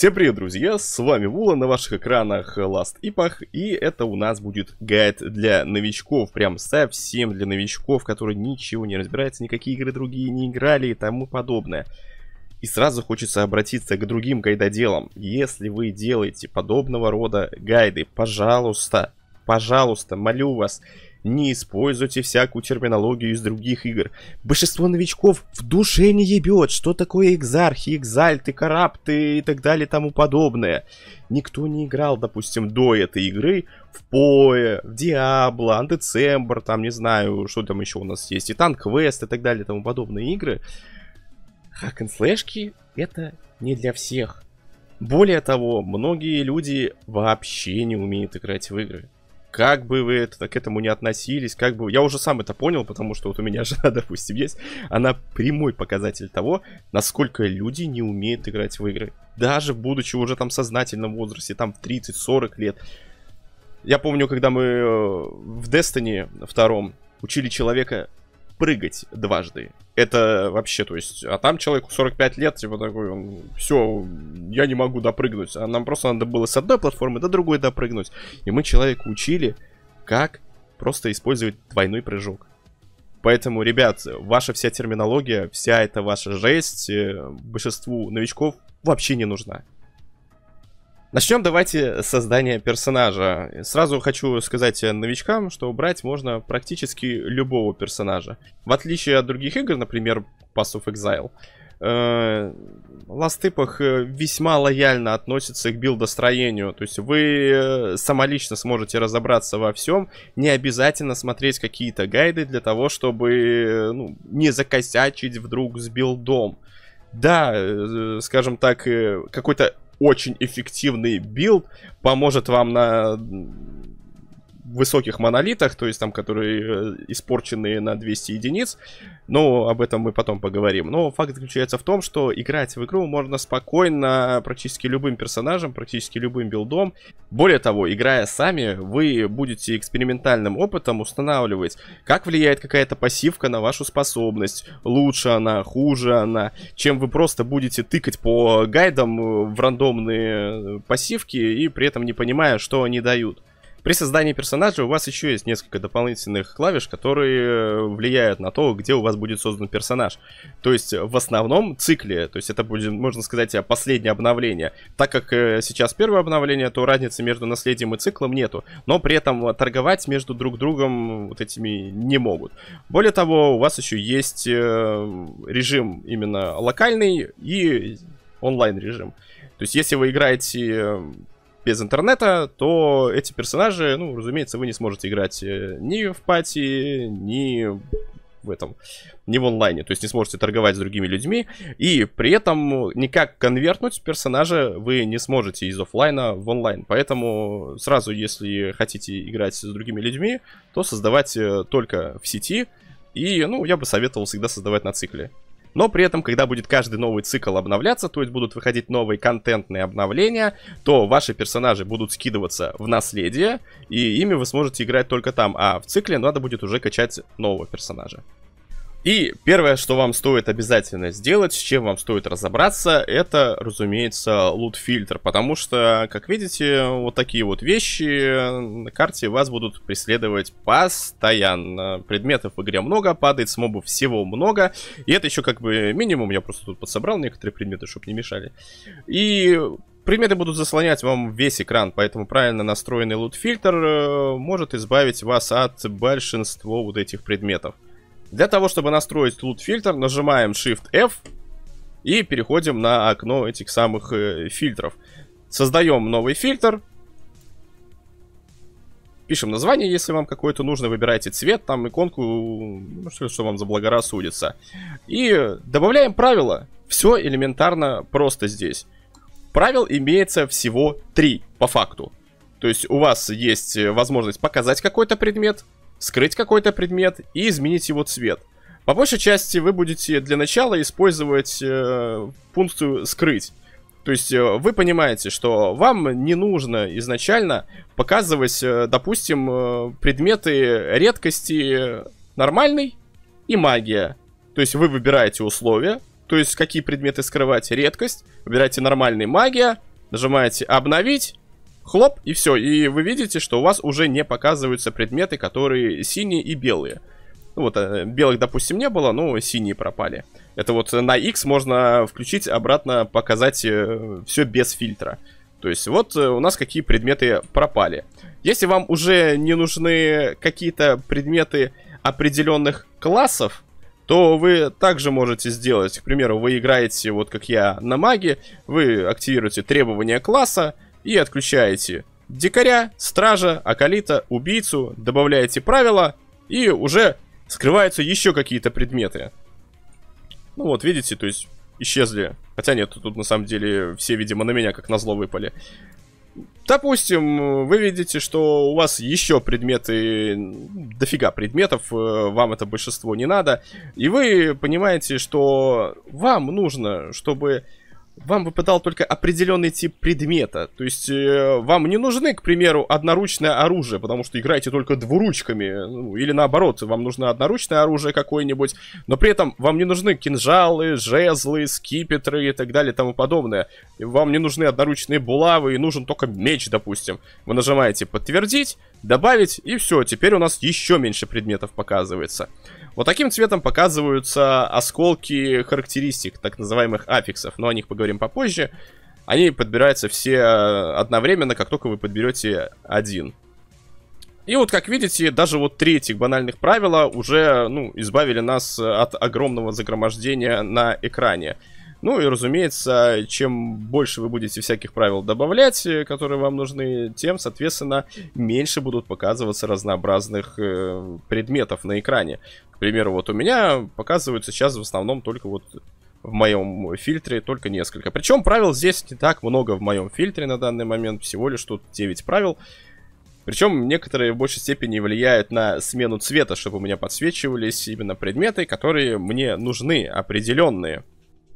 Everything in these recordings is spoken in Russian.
Всем привет, друзья, с вами Вула, на ваших экранах Last Epoch, и это у нас будет гайд для новичков, прям совсем для новичков, которые ничего не разбираются, никакие игры другие не играли и тому подобное. И сразу хочется обратиться к другим гайдоделам. Если вы делаете подобного рода гайды, пожалуйста, пожалуйста, молю вас, не используйте всякую терминологию из других игр. Большинство новичков в душе не ебет, что такое экзархи, экзальты, карапты и так далее и тому подобное. Никто не играл, допустим, до этой игры в Пое, в Диабло, Андецембр, там, не знаю, что там еще у нас есть, и Танквест и так далее и тому подобные игры. хак слэшки это не для всех. Более того, многие люди вообще не умеют играть в игры как бы вы это, к этому не относились, как бы... Я уже сам это понял, потому что вот у меня жена, допустим, есть. Она прямой показатель того, насколько люди не умеют играть в игры. Даже будучи уже там в сознательном возрасте, там в 30-40 лет. Я помню, когда мы э, в Destiny втором учили человека прыгать дважды. Это вообще, то есть, а там человеку 45 лет, типа такой, он, все, я не могу допрыгнуть. А нам просто надо было с одной платформы до другой допрыгнуть. И мы человеку учили, как просто использовать двойной прыжок. Поэтому, ребят, ваша вся терминология, вся эта ваша жесть э, большинству новичков вообще не нужна. Начнем давайте с создания персонажа. Сразу хочу сказать э, новичкам, что брать можно практически любого персонажа. В отличие от других игр, например, Pass of Exile, э, Last Epoch э, весьма лояльно относится к билдостроению. То есть вы самолично сможете разобраться во всем. Не обязательно смотреть какие-то гайды для того, чтобы ну, не закосячить вдруг с билдом. Да, скажем так, какой-то очень эффективный билд, поможет вам на высоких монолитах, то есть там, которые э, испорченные на 200 единиц. Но об этом мы потом поговорим. Но факт заключается в том, что играть в игру можно спокойно практически любым персонажем, практически любым билдом. Более того, играя сами, вы будете экспериментальным опытом устанавливать, как влияет какая-то пассивка на вашу способность, лучше она, хуже она, чем вы просто будете тыкать по гайдам э, в рандомные э, пассивки и при этом не понимая, что они дают. При создании персонажа у вас еще есть несколько дополнительных клавиш, которые э, влияют на то, где у вас будет создан персонаж. То есть э, в основном цикле, то есть это будет, можно сказать, э, последнее обновление. Так как сейчас первое обновление, то разницы между наследием и циклом нету, но при этом торговать между друг другом вот этими не могут. Более того, у вас еще есть режим именно локальный и онлайн режим. То есть если вы играете без интернета, то эти персонажи, ну, разумеется, вы не сможете играть э, ни в пати, ни в этом, ни в онлайне, то есть не сможете торговать с другими людьми, и при этом никак конвертнуть персонажа вы не сможете из офлайна в онлайн, поэтому сразу, если хотите играть с другими людьми, то создавать э, только в сети, и, ну, я бы советовал всегда создавать на цикле но при этом, когда будет каждый новый цикл обновляться, то есть будут выходить новые контентные обновления, то ваши персонажи будут скидываться в наследие, и ими вы сможете играть только там, а в цикле надо будет уже качать нового персонажа. И первое, что вам стоит обязательно сделать, с чем вам стоит разобраться, это, разумеется, лут-фильтр. Потому что, как видите, вот такие вот вещи на карте вас будут преследовать постоянно. Предметов в игре много, падает с мобов всего много. И это еще как бы минимум, я просто тут подсобрал некоторые предметы, чтобы не мешали. И Предметы будут заслонять вам весь экран, поэтому правильно настроенный лут-фильтр э, может избавить вас от большинства вот этих предметов. Для того, чтобы настроить лут-фильтр, нажимаем Shift F и переходим на окно этих самых э, фильтров. Создаем новый фильтр. Пишем название, если вам какое-то нужно, выбирайте цвет, там иконку, ну, что, что вам заблагорассудится. И добавляем правила. Все элементарно просто здесь. Правил имеется всего три, по факту. То есть у вас есть э, возможность показать какой-то предмет, скрыть какой-то предмет и изменить его цвет. По большей части вы будете для начала использовать э, функцию «скрыть». То есть э, вы понимаете, что вам не нужно изначально показывать, э, допустим, э, предметы редкости нормальный и магия. То есть вы выбираете условия, то есть какие предметы скрывать, редкость, выбираете нормальный магия, нажимаете обновить, Хлоп, и все. И вы видите, что у вас уже не показываются предметы, которые синие и белые. Ну вот, э, белых, допустим, не было, но синие пропали. Это вот на X можно включить обратно, показать э, все без фильтра. То есть вот э, у нас какие предметы пропали. Если вам уже не нужны какие-то предметы определенных классов, то вы также можете сделать. К примеру, вы играете, вот как я, на маге, вы активируете требования класса, и отключаете дикаря, стража, акалита, убийцу, добавляете правила и уже скрываются еще какие-то предметы. Ну вот, видите, то есть исчезли. Хотя нет, тут на самом деле все, видимо, на меня как на зло выпали. Допустим, вы видите, что у вас еще предметы, дофига предметов, э, вам это большинство не надо, и вы понимаете, что вам нужно, чтобы вам выпадал только определенный тип предмета. То есть э, вам не нужны, к примеру, одноручное оружие, потому что играете только двуручками. Ну, или наоборот, вам нужно одноручное оружие какое-нибудь, но при этом вам не нужны кинжалы, жезлы, скипетры и так далее и тому подобное. Вам не нужны одноручные булавы, и нужен только меч, допустим. Вы нажимаете «Подтвердить», «Добавить», и все, теперь у нас еще меньше предметов показывается. Вот таким цветом показываются осколки характеристик, так называемых аффиксов, но о них поговорим попозже. Они подбираются все э, одновременно, как только вы подберете один. И вот, как видите, даже вот три этих банальных правила уже, ну, избавили нас э, от огромного загромождения на экране. Ну и, разумеется, чем больше вы будете всяких правил добавлять, э, которые вам нужны, тем, соответственно, меньше будут показываться разнообразных э, предметов на экране. К примеру, вот у меня показываются сейчас в основном только вот в моем фильтре только несколько. Причем правил здесь не так много в моем фильтре на данный момент, всего лишь тут 9 правил. Причем некоторые в большей степени влияют на смену цвета, чтобы у меня подсвечивались именно предметы, которые мне нужны, определенные.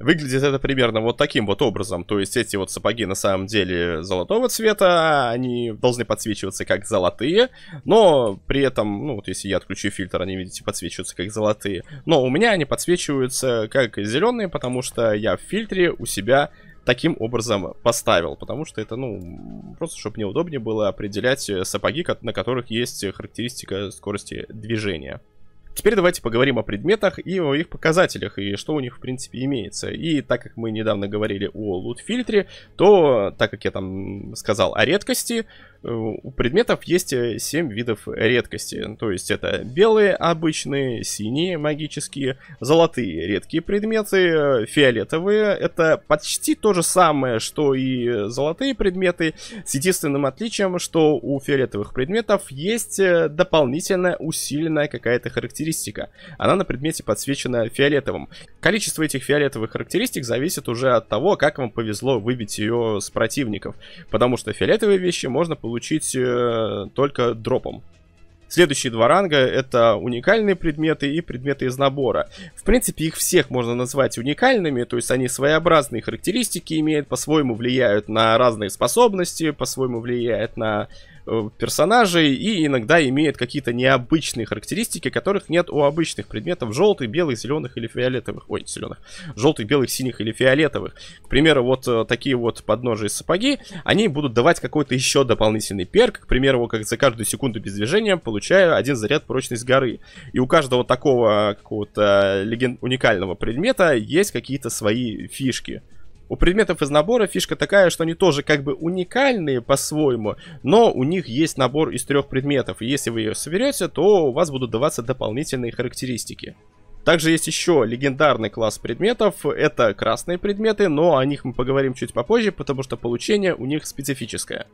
Выглядит это примерно вот таким вот образом. То есть эти вот сапоги на самом деле золотого цвета, они должны подсвечиваться как золотые, но при этом, ну вот если я отключу фильтр, они, видите, подсвечиваются как золотые. Но у меня они подсвечиваются как зеленые, потому что я в фильтре у себя таким образом поставил, потому что это, ну, просто чтобы мне удобнее было определять сапоги, на которых есть характеристика скорости движения. Теперь давайте поговорим о предметах и о их показателях, и что у них, в принципе, имеется. И так как мы недавно говорили о лут-фильтре, то, так как я там сказал о редкости, э, у предметов есть 7 э, видов редкости. То есть это белые обычные, синие магические, золотые редкие предметы, э, фиолетовые. Это почти то же самое, что и золотые предметы, с единственным отличием, что у фиолетовых предметов есть дополнительная усиленная какая-то характеристика характеристика. Она на предмете подсвечена фиолетовым. Количество этих фиолетовых характеристик зависит уже от того, как вам повезло выбить ее с противников. Потому что фиолетовые вещи можно получить э, только дропом. Следующие два ранга это уникальные предметы и предметы из набора. В принципе, их всех можно назвать уникальными, то есть они своеобразные характеристики имеют, по-своему влияют на разные способности, по-своему влияют на Э, персонажей и иногда имеют какие-то необычные характеристики, которых нет у обычных предметов желтых, белых, зеленых или фиолетовых. Ой, зеленых. Желтых, белых, синих или фиолетовых. К примеру, вот э, такие вот подножия сапоги, они будут давать какой-то еще дополнительный перк. К примеру, как за каждую секунду без движения получаю один заряд прочность горы. И у каждого такого э, какого-то леген... уникального предмета есть какие-то свои фишки. У предметов из набора фишка такая, что они тоже как бы уникальные по-своему, но у них есть набор из трех предметов, и если вы ее соберете, то у вас будут даваться дополнительные характеристики. Также есть еще легендарный класс предметов, это красные предметы, но о них мы поговорим чуть попозже, потому что получение у них специфическое.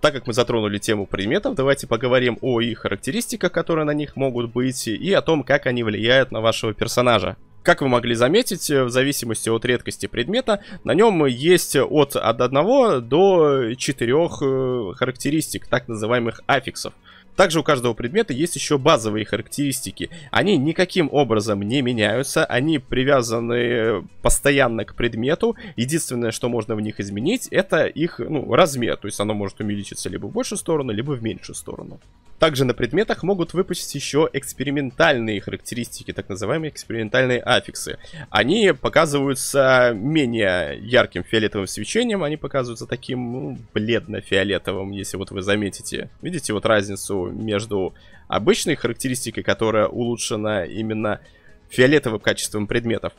Так как мы затронули тему предметов, давайте поговорим о их характеристиках, которые на них могут быть, и о том, как они влияют на вашего персонажа. Как вы могли заметить, э, в зависимости от редкости предмета, на нем есть от 1 до 4 э, характеристик, так называемых аффиксов. Также у каждого предмета есть еще базовые характеристики. Они никаким образом не меняются, они привязаны э, постоянно к предмету. Единственное, что можно в них изменить, это их ну, размер. То есть оно может увеличиться либо в большую сторону, либо в меньшую сторону. Также на предметах могут выпустить еще экспериментальные характеристики, так называемые экспериментальные аффиксы. Они показываются менее ярким фиолетовым свечением, они показываются таким ну, бледно-фиолетовым, если вот вы заметите. Видите вот разницу между обычной характеристикой, которая улучшена именно фиолетовым качеством предметов,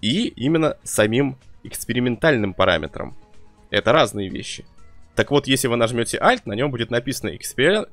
и именно самим экспериментальным параметром. Это разные вещи. Так вот, если вы нажмете Alt, на нем будет написано экспер...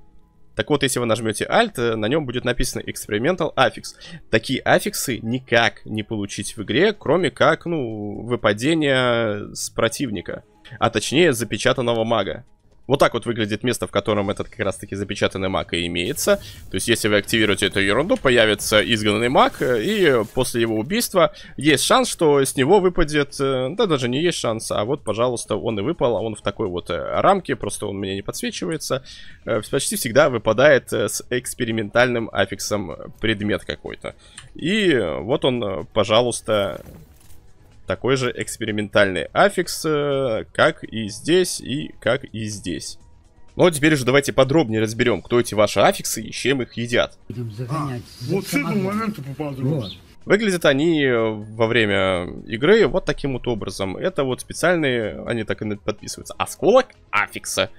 Так вот, если вы нажмете Alt, э, на нем будет написано Experimental Affix. Такие аффиксы никак не получить в игре, кроме как, ну, выпадения с противника. А точнее, запечатанного мага. Вот так вот выглядит место, в котором этот как раз-таки запечатанный маг и имеется. То есть, если вы активируете эту ерунду, появится изгнанный маг, э, и после его убийства есть шанс, что с него выпадет... Э, да, даже не есть шанс, а вот, пожалуйста, он и выпал, а он в такой вот э, рамке, просто он меня не подсвечивается. Почти всегда выпадает с экспериментальным аффиксом предмет какой-то. И вот он, пожалуйста, такой же экспериментальный аффикс, э, как и здесь, и как и здесь. Ну а теперь же давайте подробнее разберем, кто эти ваши аффиксы и чем их едят. А, вот с этого момента поподробнее. Выглядят они э, во время игры вот таким вот образом. Это вот специальные, они так и подписываются, осколок аффикса.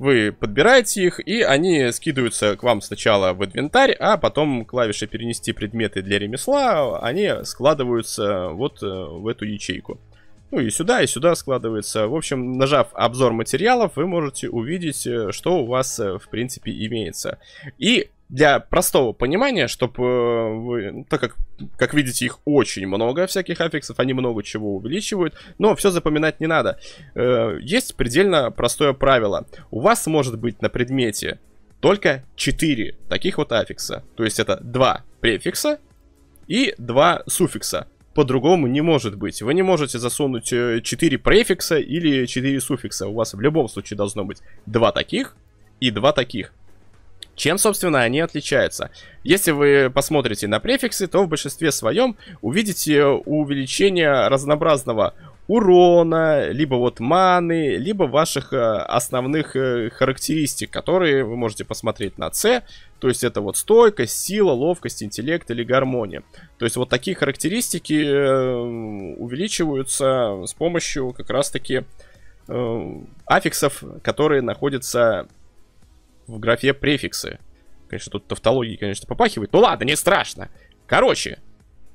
Вы подбираете их, и они скидываются к вам сначала в инвентарь, а потом клавиши перенести предметы для ремесла, они складываются вот э, в эту ячейку. Ну и сюда, и сюда складывается. В общем, нажав обзор материалов, вы можете увидеть, э, что у вас, э, в принципе, имеется. И для простого понимания, чтобы э, вы, ну, так как, как видите, их очень много всяких аффиксов, они много чего увеличивают, но все запоминать не надо. Э, есть предельно простое правило. У вас может быть на предмете только 4 таких вот аффикса. То есть это 2 префикса и 2 суффикса. По-другому не может быть. Вы не можете засунуть 4 э, префикса или 4 суффикса. У вас в любом случае должно быть 2 таких и 2 таких. Чем, собственно, они отличаются? Если вы посмотрите на префиксы, то в большинстве своем увидите увеличение разнообразного урона, либо вот маны, либо ваших э, основных э, характеристик, которые вы можете посмотреть на С, то есть это вот стойкость, сила, ловкость, интеллект или гармония. То есть вот такие характеристики э, увеличиваются с помощью как раз таки аффиксов, которые находятся в графе префиксы. Конечно, тут тавтологии, конечно, попахивает. Ну ладно, не страшно. Короче,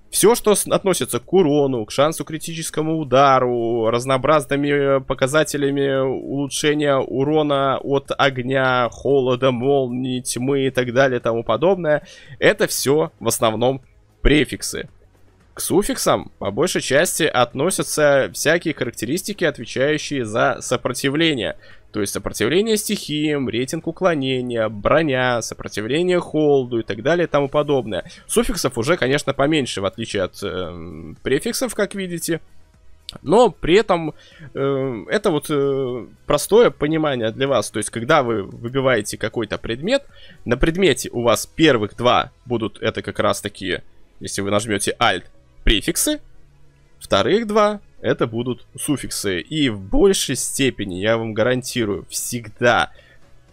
все, что относится к урону, к шансу критическому удару, разнообразными э, показателями улучшения урона от огня, холода, молнии, тьмы и так далее и тому подобное, это все в основном префиксы. К суффиксам по большей части относятся всякие характеристики, отвечающие за сопротивление. То есть сопротивление стихиям, рейтинг уклонения, броня, сопротивление холду и так далее и тому подобное. Суффиксов уже, конечно, поменьше, в отличие от э, префиксов, как видите. Но при этом э, это вот э, простое понимание для вас. То есть, когда вы выбиваете какой-то предмет, на предмете у вас первых два будут, это как раз таки, если вы нажмете Alt, префиксы. Вторых два это будут суффиксы. И в большей степени, я вам гарантирую, всегда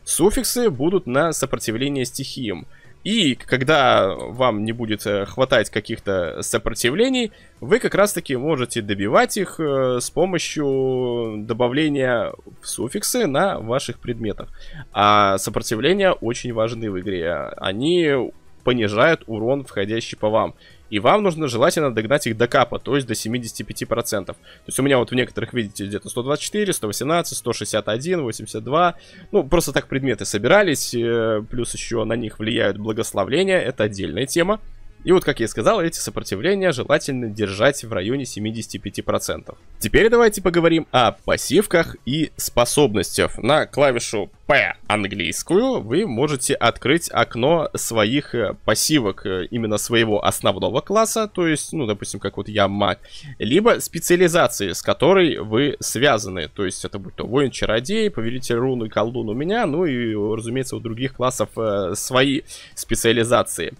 суффиксы будут на сопротивление стихиям. И когда вам не будет э, хватать каких-то сопротивлений, вы как раз-таки можете добивать их э, с помощью добавления в суффиксы на ваших предметах. А сопротивления очень важны в игре. Они понижают урон, входящий по вам и вам нужно желательно догнать их до капа, то есть до 75%. То есть у меня вот в некоторых, видите, где-то 124, 118, 161, 82. Ну, просто так предметы собирались, э, плюс еще на них влияют благословления, это отдельная тема. И вот, как я и сказал, эти сопротивления желательно держать в районе 75%. Теперь давайте поговорим о пассивках и способностях. На клавишу P английскую вы можете открыть окно своих э, пассивок э, именно своего основного класса, то есть, ну, допустим, как вот я маг, либо специализации, с которой вы связаны, то есть это будет то воин-чародей, повелитель руны, колдун у меня, ну и, разумеется, у других классов э, свои специализации.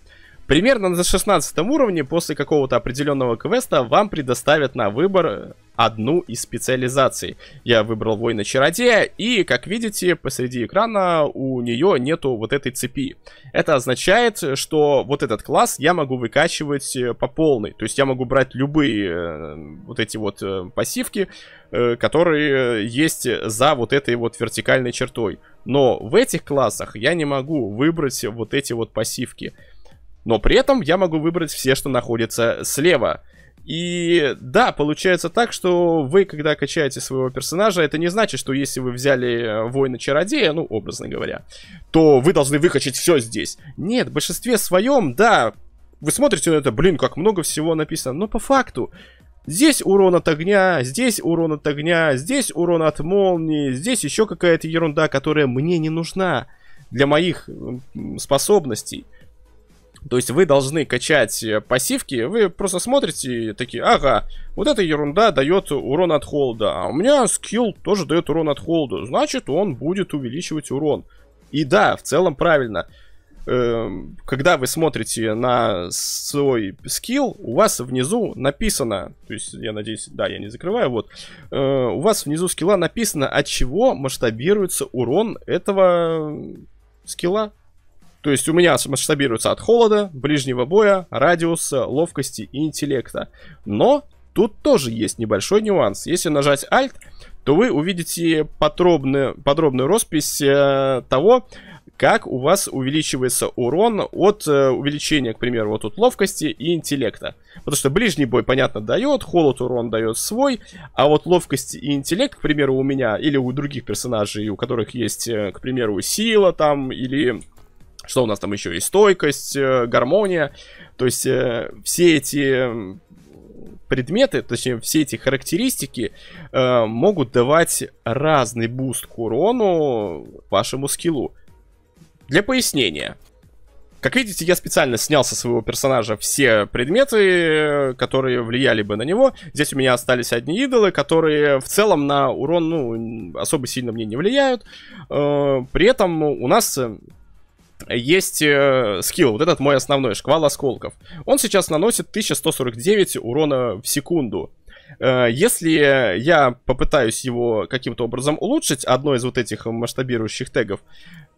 Примерно на 16 уровне после какого-то определенного квеста вам предоставят на выбор э, одну из специализаций. Я выбрал воина-чародея, и, как видите, посреди экрана у нее нету вот этой цепи. Это означает, что вот этот класс я могу выкачивать э, по полной. То есть я могу брать любые э, вот эти вот пассивки, которые есть за вот этой вот вертикальной чертой. Но в этих классах я не могу выбрать вот эти вот пассивки но при этом я могу выбрать все, что находится слева. И да, получается так, что вы, когда качаете своего персонажа, это не значит, что если вы взяли э, воина-чародея, ну, образно говоря, то вы должны выкачать все здесь. Нет, в большинстве своем, да, вы смотрите на это, блин, как много всего написано, но по факту, Здесь урон от огня, здесь урон от огня, здесь урон от молнии, здесь еще какая-то ерунда, которая мне не нужна для моих способностей. То есть вы должны качать э, пассивки, вы просто смотрите и такие, ага, вот эта ерунда дает урон от холода, а у меня скилл тоже дает урон от холода, значит он будет увеличивать урон. И да, в целом правильно. Эм, когда вы смотрите на свой скилл, у вас внизу написано, то есть я надеюсь, да, я не закрываю, вот, э, у вас внизу скилла написано, от чего масштабируется урон этого э, скилла. То есть у меня масштабируется от холода, ближнего боя, радиуса, ловкости и интеллекта. Но тут тоже есть небольшой нюанс. Если нажать Alt, то вы увидите подробную, подробную роспись э, того, как у вас увеличивается урон от э, увеличения, к примеру, вот тут ловкости и интеллекта. Потому что ближний бой, понятно, дает, холод урон дает свой, а вот ловкость и интеллект, к примеру, у меня или у других персонажей, у которых есть, э, к примеру, сила там или что у нас там еще? И стойкость, э, гармония. То есть э, все эти предметы, точнее все эти характеристики э, могут давать разный буст к урону вашему скиллу. Для пояснения. Как видите, я специально снял со своего персонажа все предметы, э, которые влияли бы на него. Здесь у меня остались одни идолы, которые в целом на урон ну, особо сильно мне не влияют. Э, при этом у нас э, есть э, скилл, вот этот мой основной, шквал осколков. Он сейчас наносит 1149 урона в секунду. Э, если я попытаюсь его каким-то образом улучшить, одно из вот этих масштабирующих тегов,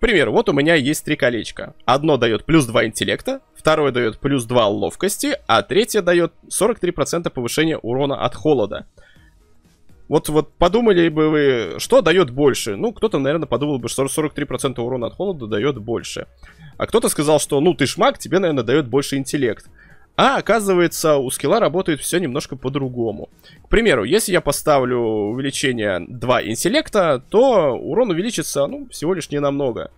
пример, вот у меня есть три колечка. Одно дает плюс 2 интеллекта, второе дает плюс 2 ловкости, а третье дает 43% повышения урона от холода. Вот, вот подумали бы вы, что дает больше? Ну, кто-то, наверное, подумал бы, что 43% урона от холода дает больше. А кто-то сказал, что, ну, ты шмак, тебе, наверное, дает больше интеллект. А оказывается, у скилла работает все немножко по-другому. К примеру, если я поставлю увеличение 2 интеллекта, то урон увеличится, ну, всего лишь ненамного.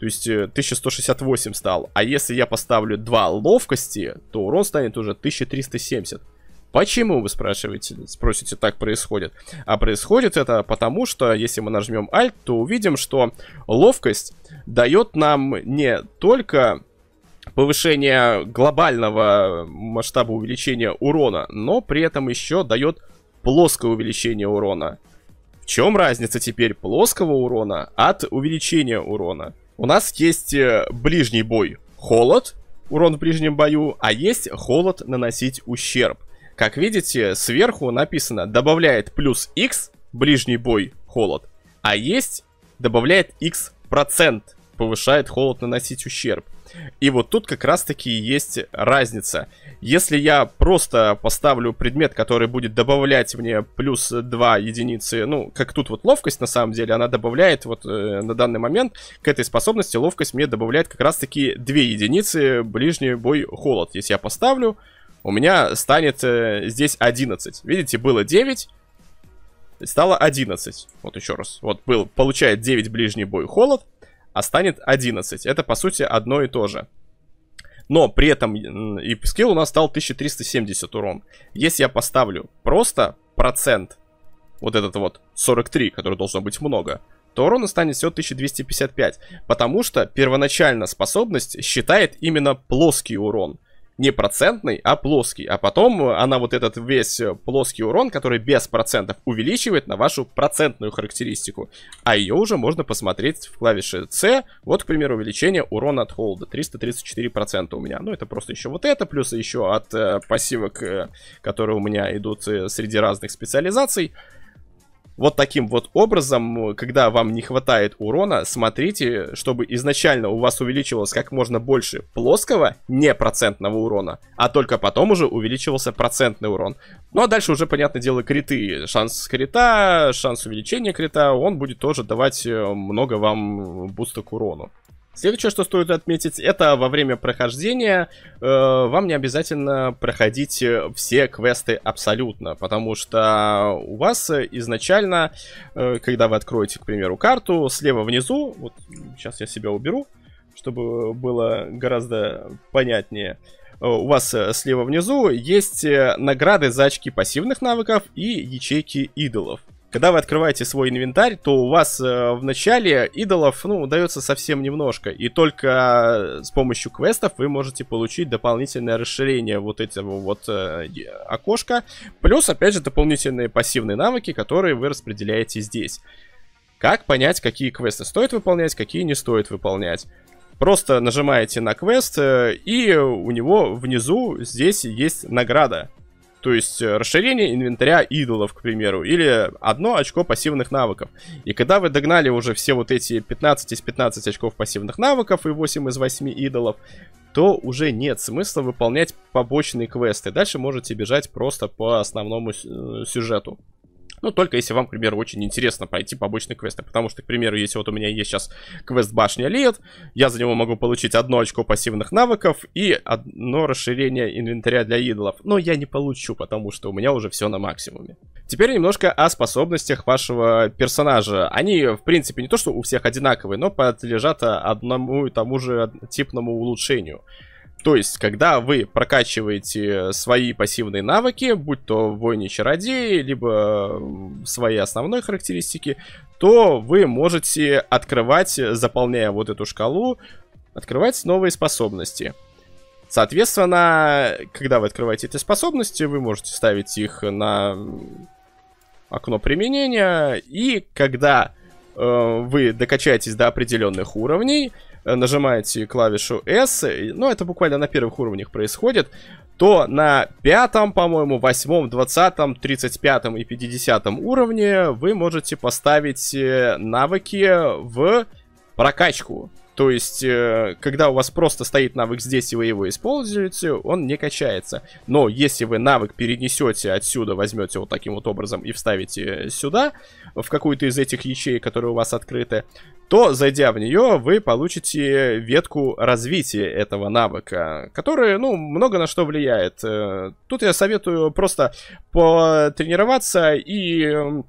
То есть 1168 э, стал. А если я поставлю 2 ловкости, то урон станет уже 1370. Почему, вы спрашиваете, спросите, так происходит? А происходит это потому, что если мы нажмем Alt, то увидим, что ловкость дает нам не только повышение глобального масштаба увеличения урона, но при этом еще дает плоское увеличение урона. В чем разница теперь плоского урона от увеличения урона? У нас есть э, ближний бой холод, урон в ближнем бою, а есть холод наносить ущерб. Как видите, сверху написано добавляет плюс x ближний бой холод, а есть добавляет x процент повышает холод наносить ущерб. И вот тут как раз таки есть разница. Если я просто поставлю предмет, который будет добавлять мне плюс 2 единицы, ну, как тут вот ловкость на самом деле, она добавляет вот э, на данный момент к этой способности ловкость мне добавляет как раз таки 2 единицы ближний бой холод. Если я поставлю, у меня станет э, здесь 11. Видите, было 9, стало 11. Вот еще раз. Вот был, получает 9 ближний бой холод, а станет 11. Это, по сути, одно и то же. Но при этом и скилл у нас стал 1370 урон. Если я поставлю просто процент, вот этот вот 43, который должно быть много, то урон станет всего 1255. Потому что первоначально способность считает именно плоский урон не процентный, а плоский. А потом она вот этот весь плоский урон, который без процентов, увеличивает на вашу процентную характеристику. А ее уже можно посмотреть в клавише C. Вот, к примеру, увеличение урона от холода. 334% у меня. Ну, это просто еще вот это, плюс еще от э, пассивок, э, которые у меня идут э, среди разных специализаций. Вот таким вот образом, когда вам не хватает урона, смотрите, чтобы изначально у вас увеличивалось как можно больше плоского, не процентного урона, а только потом уже увеличивался процентный урон. Ну а дальше уже, понятное дело, криты. Шанс крита, шанс увеличения крита, он будет тоже давать э, много вам буста к урону. Следующее, что стоит отметить, это во время прохождения э, вам не обязательно проходить э, все квесты абсолютно, потому что у вас изначально, э, когда вы откроете, к примеру, карту, слева внизу, вот сейчас я себя уберу, чтобы было гораздо понятнее, э, у вас э, слева внизу есть награды за очки пассивных навыков и ячейки идолов. Когда вы открываете свой инвентарь, то у вас э, в начале идолов, ну, дается совсем немножко. И только э, с помощью квестов вы можете получить дополнительное расширение вот этого вот э, окошка. Плюс, опять же, дополнительные пассивные навыки, которые вы распределяете здесь. Как понять, какие квесты стоит выполнять, какие не стоит выполнять? Просто нажимаете на квест, э, и у него внизу здесь есть награда. То есть э, расширение инвентаря идолов, к примеру, или одно очко пассивных навыков. И когда вы догнали уже все вот эти 15 из 15 очков пассивных навыков и 8 из 8 идолов, то уже нет смысла выполнять побочные квесты. Дальше можете бежать просто по основному э, сюжету. Ну, только если вам, к примеру, очень интересно пройти побочные квесты. Потому что, к примеру, если вот у меня есть сейчас квест Башня Лет, я за него могу получить одно очко пассивных навыков и одно расширение инвентаря для идолов. Но я не получу, потому что у меня уже все на максимуме. Теперь немножко о способностях вашего персонажа. Они, в принципе, не то, что у всех одинаковые, но подлежат одному и тому же типному улучшению. То есть, когда вы прокачиваете свои пассивные навыки, будь то войне-чародеи, либо свои основные характеристики, то вы можете открывать, заполняя вот эту шкалу, открывать новые способности. Соответственно, когда вы открываете эти способности, вы можете ставить их на окно применения, и когда э, вы докачаетесь до определенных уровней, Э, нажимаете клавишу S, ну это буквально на первых уровнях происходит, то на пятом, по-моему, восьмом, двадцатом, тридцать пятом и пятидесятом уровне вы можете поставить э, навыки в прокачку. То есть, э, когда у вас просто стоит навык здесь, и вы его используете, он не качается. Но если вы навык перенесете отсюда, возьмете вот таким вот образом и вставите сюда, в какую-то из этих ячеек, которые у вас открыты, то, зайдя в нее, вы получите ветку развития этого навыка, который, ну, много на что влияет. Э, тут я советую просто потренироваться и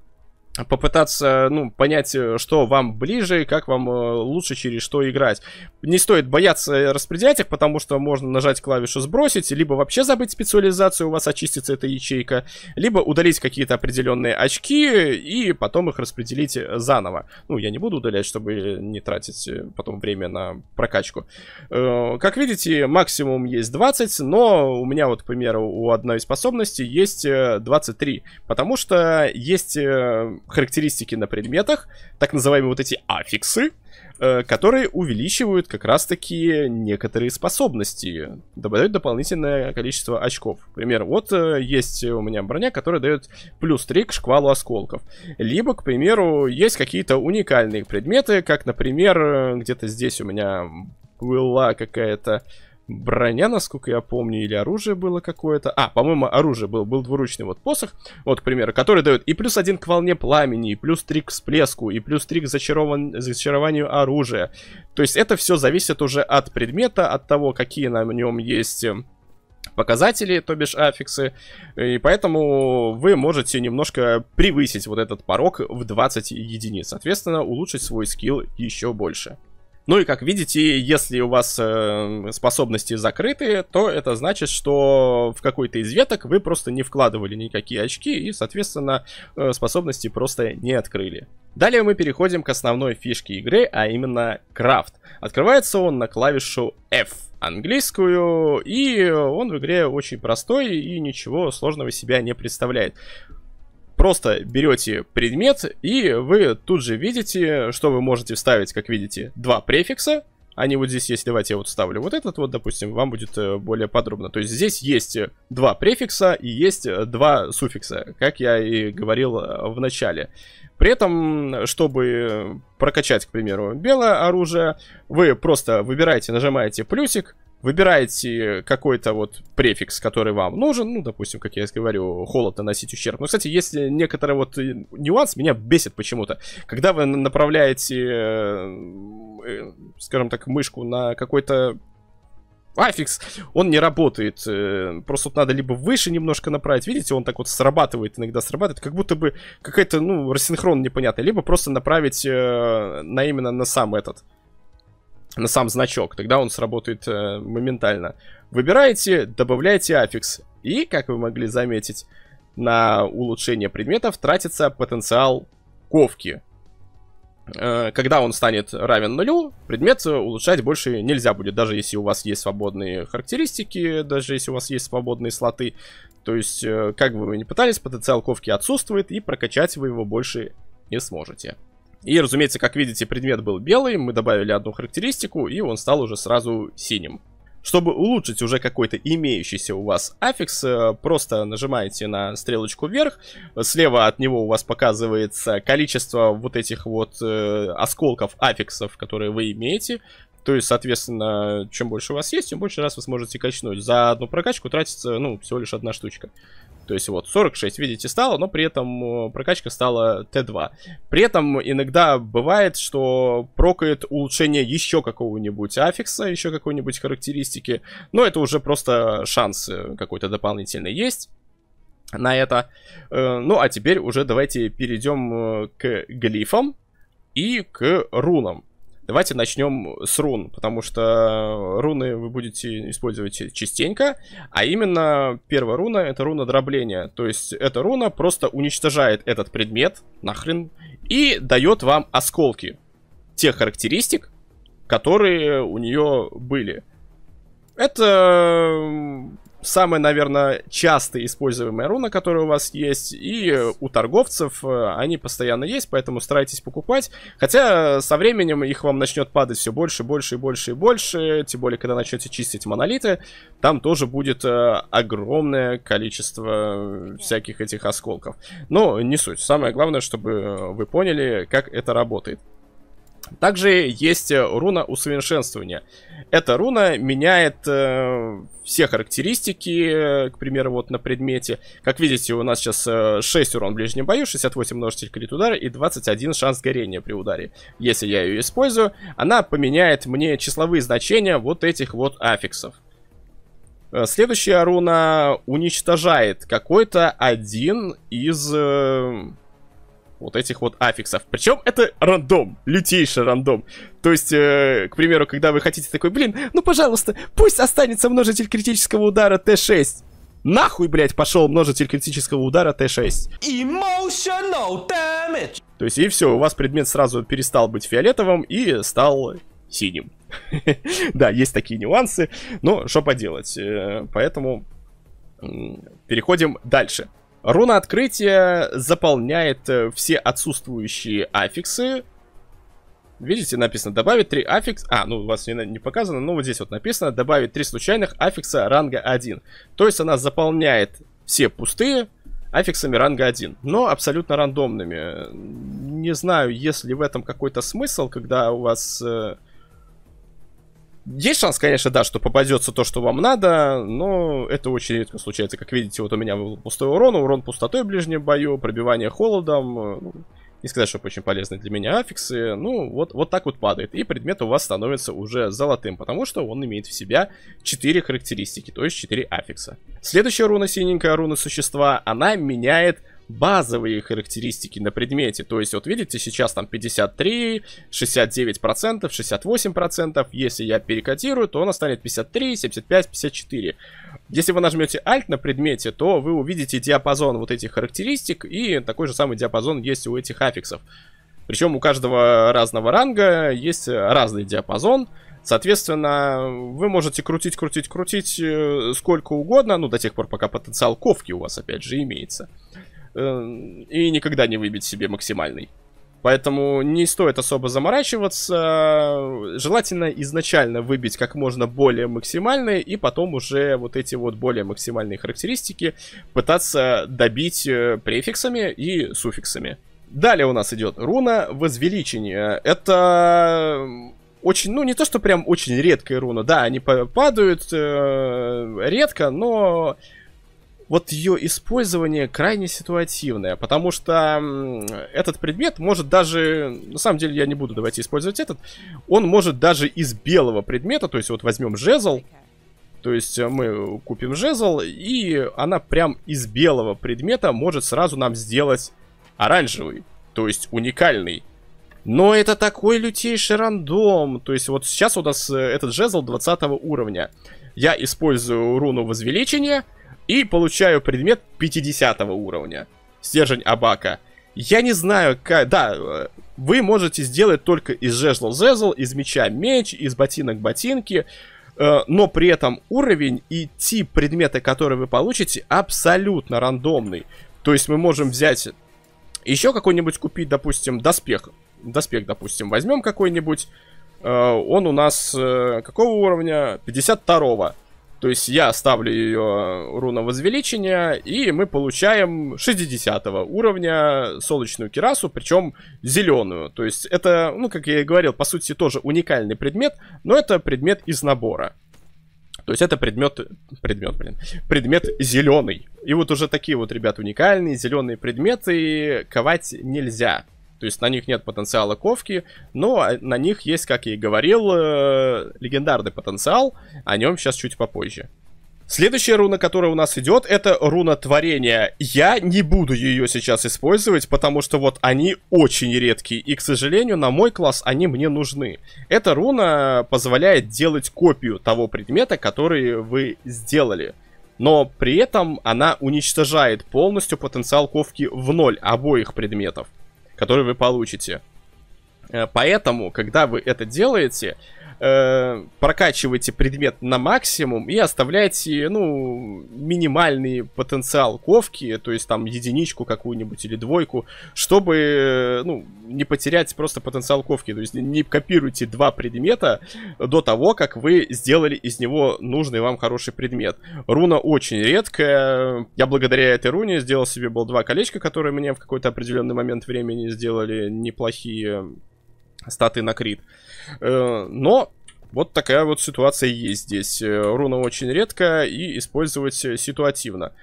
попытаться, ну, понять, э, что вам ближе, как вам э, лучше через что играть. Не стоит бояться распределять их, потому что можно нажать клавишу «Сбросить», либо вообще забыть специализацию, у вас очистится эта ячейка, либо удалить какие-то определенные очки и потом их распределить э, заново. Ну, я не буду удалять, чтобы не тратить потом время на прокачку. Как видите, максимум есть 20, но у меня вот, к примеру, у одной способности есть 23, потому что есть характеристики на предметах, так называемые вот эти аффиксы, э, которые увеличивают как раз-таки некоторые способности, добавляют дополнительное количество очков. Например, вот э, есть у меня броня, которая дает плюс 3 к шквалу осколков. Либо, к примеру, есть какие-то уникальные предметы, как, например, э, где-то здесь у меня была какая-то броня, насколько я помню, или оружие было какое-то. А, по-моему, оружие было, был двуручный вот посох, вот, к примеру, который дает и плюс один к волне пламени, и плюс три к всплеску, и плюс три к зачарован... зачарованию оружия. То есть это все зависит уже от предмета, от того, какие на нем есть э, показатели, то бишь аффиксы, и поэтому вы можете немножко превысить вот этот порог в 20 единиц, соответственно, улучшить свой скилл еще больше. Ну и как видите, если у вас э, способности закрыты, то это значит, что в какой-то из веток вы просто не вкладывали никакие очки и, соответственно, э, способности просто не открыли. Далее мы переходим к основной фишке игры, а именно крафт. Открывается он на клавишу F английскую, и он в игре очень простой и ничего сложного себя не представляет. Просто берете предмет, и вы тут же видите, что вы можете вставить, как видите, два префикса. Они вот здесь есть, давайте я вот ставлю вот этот вот, допустим, вам будет э, более подробно. То есть здесь есть э, два префикса и есть э, два суффикса, как я и говорил в начале. При этом, чтобы прокачать, к примеру, белое оружие, вы просто выбираете, нажимаете плюсик, Выбираете какой-то вот префикс, который вам нужен. Ну, допустим, как я и говорю, холод наносить ущерб. Но, ну, кстати, есть некоторый вот э, нюанс, меня бесит почему-то. Когда вы направляете, э, э, скажем так, мышку на какой-то аффикс, он не работает. Просто надо либо выше немножко направить. Видите, он так вот срабатывает, иногда срабатывает, как будто бы какая-то, ну, рассинхрон непонятный. Либо просто направить на именно на сам этот на сам значок, тогда он сработает э, моментально. Выбираете, добавляете аффикс. И, как вы могли заметить, на улучшение предметов тратится потенциал ковки. Э, когда он станет равен нулю, предмет э, улучшать больше нельзя будет, даже если у вас есть свободные характеристики, даже если у вас есть свободные слоты. То есть, э, как бы вы ни пытались, потенциал ковки отсутствует, и прокачать вы его больше не сможете. И, разумеется, как видите, предмет был белый, мы добавили одну характеристику, и он стал уже сразу синим. Чтобы улучшить уже какой-то имеющийся у вас аффикс, э, просто нажимаете на стрелочку вверх, слева от него у вас показывается количество вот этих вот э, осколков аффиксов, которые вы имеете. То есть, соответственно, чем больше у вас есть, тем больше раз вы сможете качнуть. За одну прокачку тратится, ну, всего лишь одна штучка. То есть вот 46, видите, стало, но при этом э, прокачка стала Т2. При этом иногда бывает, что прокает улучшение еще какого-нибудь аффикса, еще какой-нибудь характеристики. Но это уже просто шанс э, какой-то дополнительный есть на это. Э, ну а теперь уже давайте перейдем к глифам и к рунам. Давайте начнем с рун, потому что руны вы будете использовать частенько, а именно первая руна это руна дробления, то есть эта руна просто уничтожает этот предмет нахрен и дает вам осколки тех характеристик, которые у нее были. Это самая, наверное, часто используемая руна, которая у вас есть, и у торговцев э, они постоянно есть, поэтому старайтесь покупать. Хотя со временем их вам начнет падать все больше, больше и больше и больше, тем более, когда начнете чистить монолиты, там тоже будет э, огромное количество всяких этих осколков. Но не суть. Самое главное, чтобы вы поняли, как это работает. Также есть э, руна усовершенствования. Эта руна меняет э, все характеристики, э, к примеру, вот на предмете. Как видите, у нас сейчас э, 6 урон в ближнем бою, 68 множитель крит удара и 21 шанс горения при ударе. Если я ее использую, она поменяет мне числовые значения вот этих вот аффиксов. Э, следующая руна уничтожает какой-то один из... Э, вот этих вот аффиксов. Причем это рандом, лютейший рандом. То есть, э, к примеру, когда вы хотите такой, блин, ну пожалуйста, пусть останется множитель критического удара Т6. Нахуй, блядь, пошел множитель критического удара Т6. Emotional damage. То есть, и все, у вас предмет сразу перестал быть фиолетовым и стал синим. да, есть такие нюансы, но что поделать. Э, поэтому переходим дальше. Руна открытия заполняет э, все отсутствующие аффиксы. Видите, написано добавить 3 аффикса. А, ну у вас не, не показано, но вот здесь вот написано добавить 3 случайных аффикса ранга 1. То есть она заполняет все пустые аффиксами ранга 1, но абсолютно рандомными. Не знаю, есть ли в этом какой-то смысл, когда у вас э, есть шанс, конечно, да, что попадется то, что вам надо, но это очень редко случается. Как видите, вот у меня был пустой урон, урон пустотой в ближнем бою, пробивание холодом. Э, ну, не сказать, что очень полезны для меня аффиксы. Ну, вот, вот так вот падает. И предмет у вас становится уже золотым, потому что он имеет в себя 4 характеристики, то есть 4 аффикса. Следующая руна синенькая, руна существа, она меняет базовые характеристики на предмете. То есть, вот видите, сейчас там 53, 69%, 68%. Если я перекодирую, то он станет 53, 75, 54. Если вы нажмете Alt на предмете, то вы увидите диапазон вот этих характеристик, и такой же самый диапазон есть у этих аффиксов. Причем у каждого разного ранга есть разный диапазон. Соответственно, вы можете крутить, крутить, крутить э, сколько угодно, ну, до тех пор, пока потенциал ковки у вас, опять же, имеется. Эм, и никогда не выбить себе максимальный. Поэтому не стоит особо заморачиваться. Желательно изначально выбить как можно более максимальные, и потом уже вот эти вот более максимальные характеристики пытаться добить э, префиксами и суффиксами. Далее у нас идет руна возвеличения. Это очень, ну не то, что прям очень редкая руна, да, они падают э, редко, но вот ее использование крайне ситуативное, потому что этот предмет может даже, на самом деле я не буду давайте использовать этот, он может даже из белого предмета, то есть вот возьмем жезл, то есть э, мы купим жезл, и она прям из белого предмета может сразу нам сделать оранжевый, то есть уникальный. Но это такой лютейший рандом. То есть вот сейчас у нас э, этот жезл 20 уровня. Я использую руну возвеличения, и получаю предмет 50 уровня. Стержень Абака. Я не знаю, как... Да, э, вы можете сделать только из жезла жезл, из меча меч, из ботинок ботинки, э, но при этом уровень и тип предмета, который вы получите, абсолютно рандомный. То есть мы можем взять еще какой-нибудь купить, допустим, доспех. Доспех, допустим, возьмем какой-нибудь. Э, он у нас э, какого уровня? 52-го. То есть я ставлю ее руна возвеличения, и мы получаем 60 уровня солнечную кирасу, причем зеленую. То есть это, ну, как я и говорил, по сути тоже уникальный предмет, но это предмет из набора. То есть это предмет, предмет, блин, предмет зеленый. И вот уже такие вот, ребят, уникальные зеленые предметы ковать нельзя. То есть на них нет потенциала ковки, но а, на них есть, как я и говорил, э, легендарный потенциал. О нем сейчас чуть попозже. Следующая руна, которая у нас идет, это руна творения. Я не буду ее сейчас использовать, потому что вот они очень редкие, и, к сожалению, на мой класс они мне нужны. Эта руна позволяет делать копию того предмета, который вы сделали. Но при этом она уничтожает полностью потенциал ковки в ноль обоих предметов который вы получите. Э, поэтому, когда вы это делаете, э, прокачиваете предмет на максимум и оставляете, ну, минимальный потенциал ковки, то есть там единичку какую-нибудь или двойку, чтобы, ну, не потерять просто потенциал ковки. То есть не копируйте два предмета до того, как вы сделали из него нужный вам хороший предмет. Руна очень редкая. Я благодаря этой руне сделал себе был два колечка, которые мне в какой-то определенный момент времени сделали неплохие статы на крит. Э, Э, но вот такая вот ситуация есть здесь. Э, руна очень редко и использовать э, ситуативно.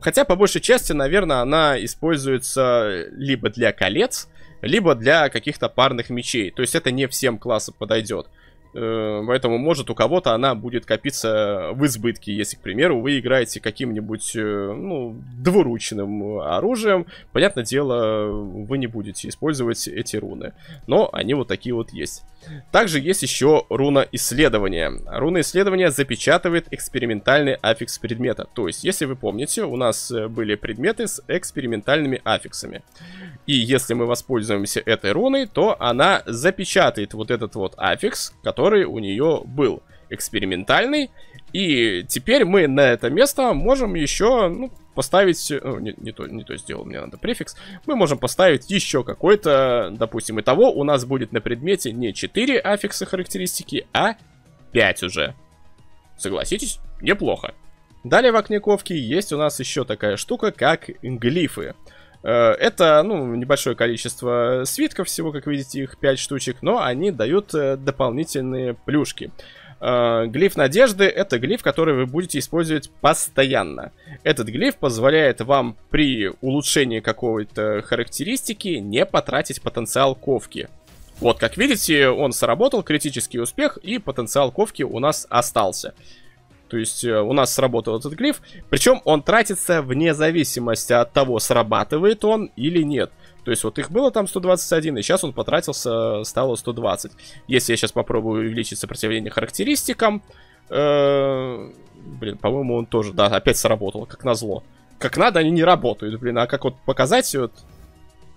Хотя, по большей части, наверное, она используется либо для колец, либо для каких-то парных мечей. То есть это не всем классам подойдет. Э, поэтому, может, у кого-то она будет копиться в избытке, если, к примеру, вы играете каким-нибудь, э, ну, двуручным оружием. Понятное дело, вы не будете использовать эти руны. Но они вот такие вот есть. Также есть еще руна исследования. Руна исследования запечатывает экспериментальный аффикс предмета. То есть, если вы помните, у нас э, были предметы с экспериментальными аффиксами. И если мы воспользуемся этой руной, то она запечатает вот этот вот аффикс, который который у нее был экспериментальный. И теперь мы на это место можем еще ну, поставить... Ну, не, не, то, не то сделал, мне надо префикс. Мы можем поставить еще какой-то, допустим, и того у нас будет на предмете не 4 аффикса характеристики, а 5 уже. Согласитесь, неплохо. Далее в окне ковки есть у нас еще такая штука, как глифы. Э, это, ну, небольшое количество свитков всего, как видите, их 5 штучек, но они дают э, дополнительные плюшки. Э, глиф надежды — это глиф, который вы будете использовать постоянно. Этот глиф позволяет вам при улучшении какой-то характеристики не потратить потенциал ковки. Вот, как видите, он сработал, критический успех, и потенциал ковки у нас остался. То есть э, у нас сработал этот глиф. Причем он тратится вне зависимости от того, срабатывает он или нет. То есть вот их было там 121, и сейчас он потратился, э, стало 120. Если я сейчас попробую увеличить сопротивление характеристикам... Э, блин, по-моему, он тоже, да, опять сработал, как назло. Как надо, они не работают, блин, а как вот показать, вот,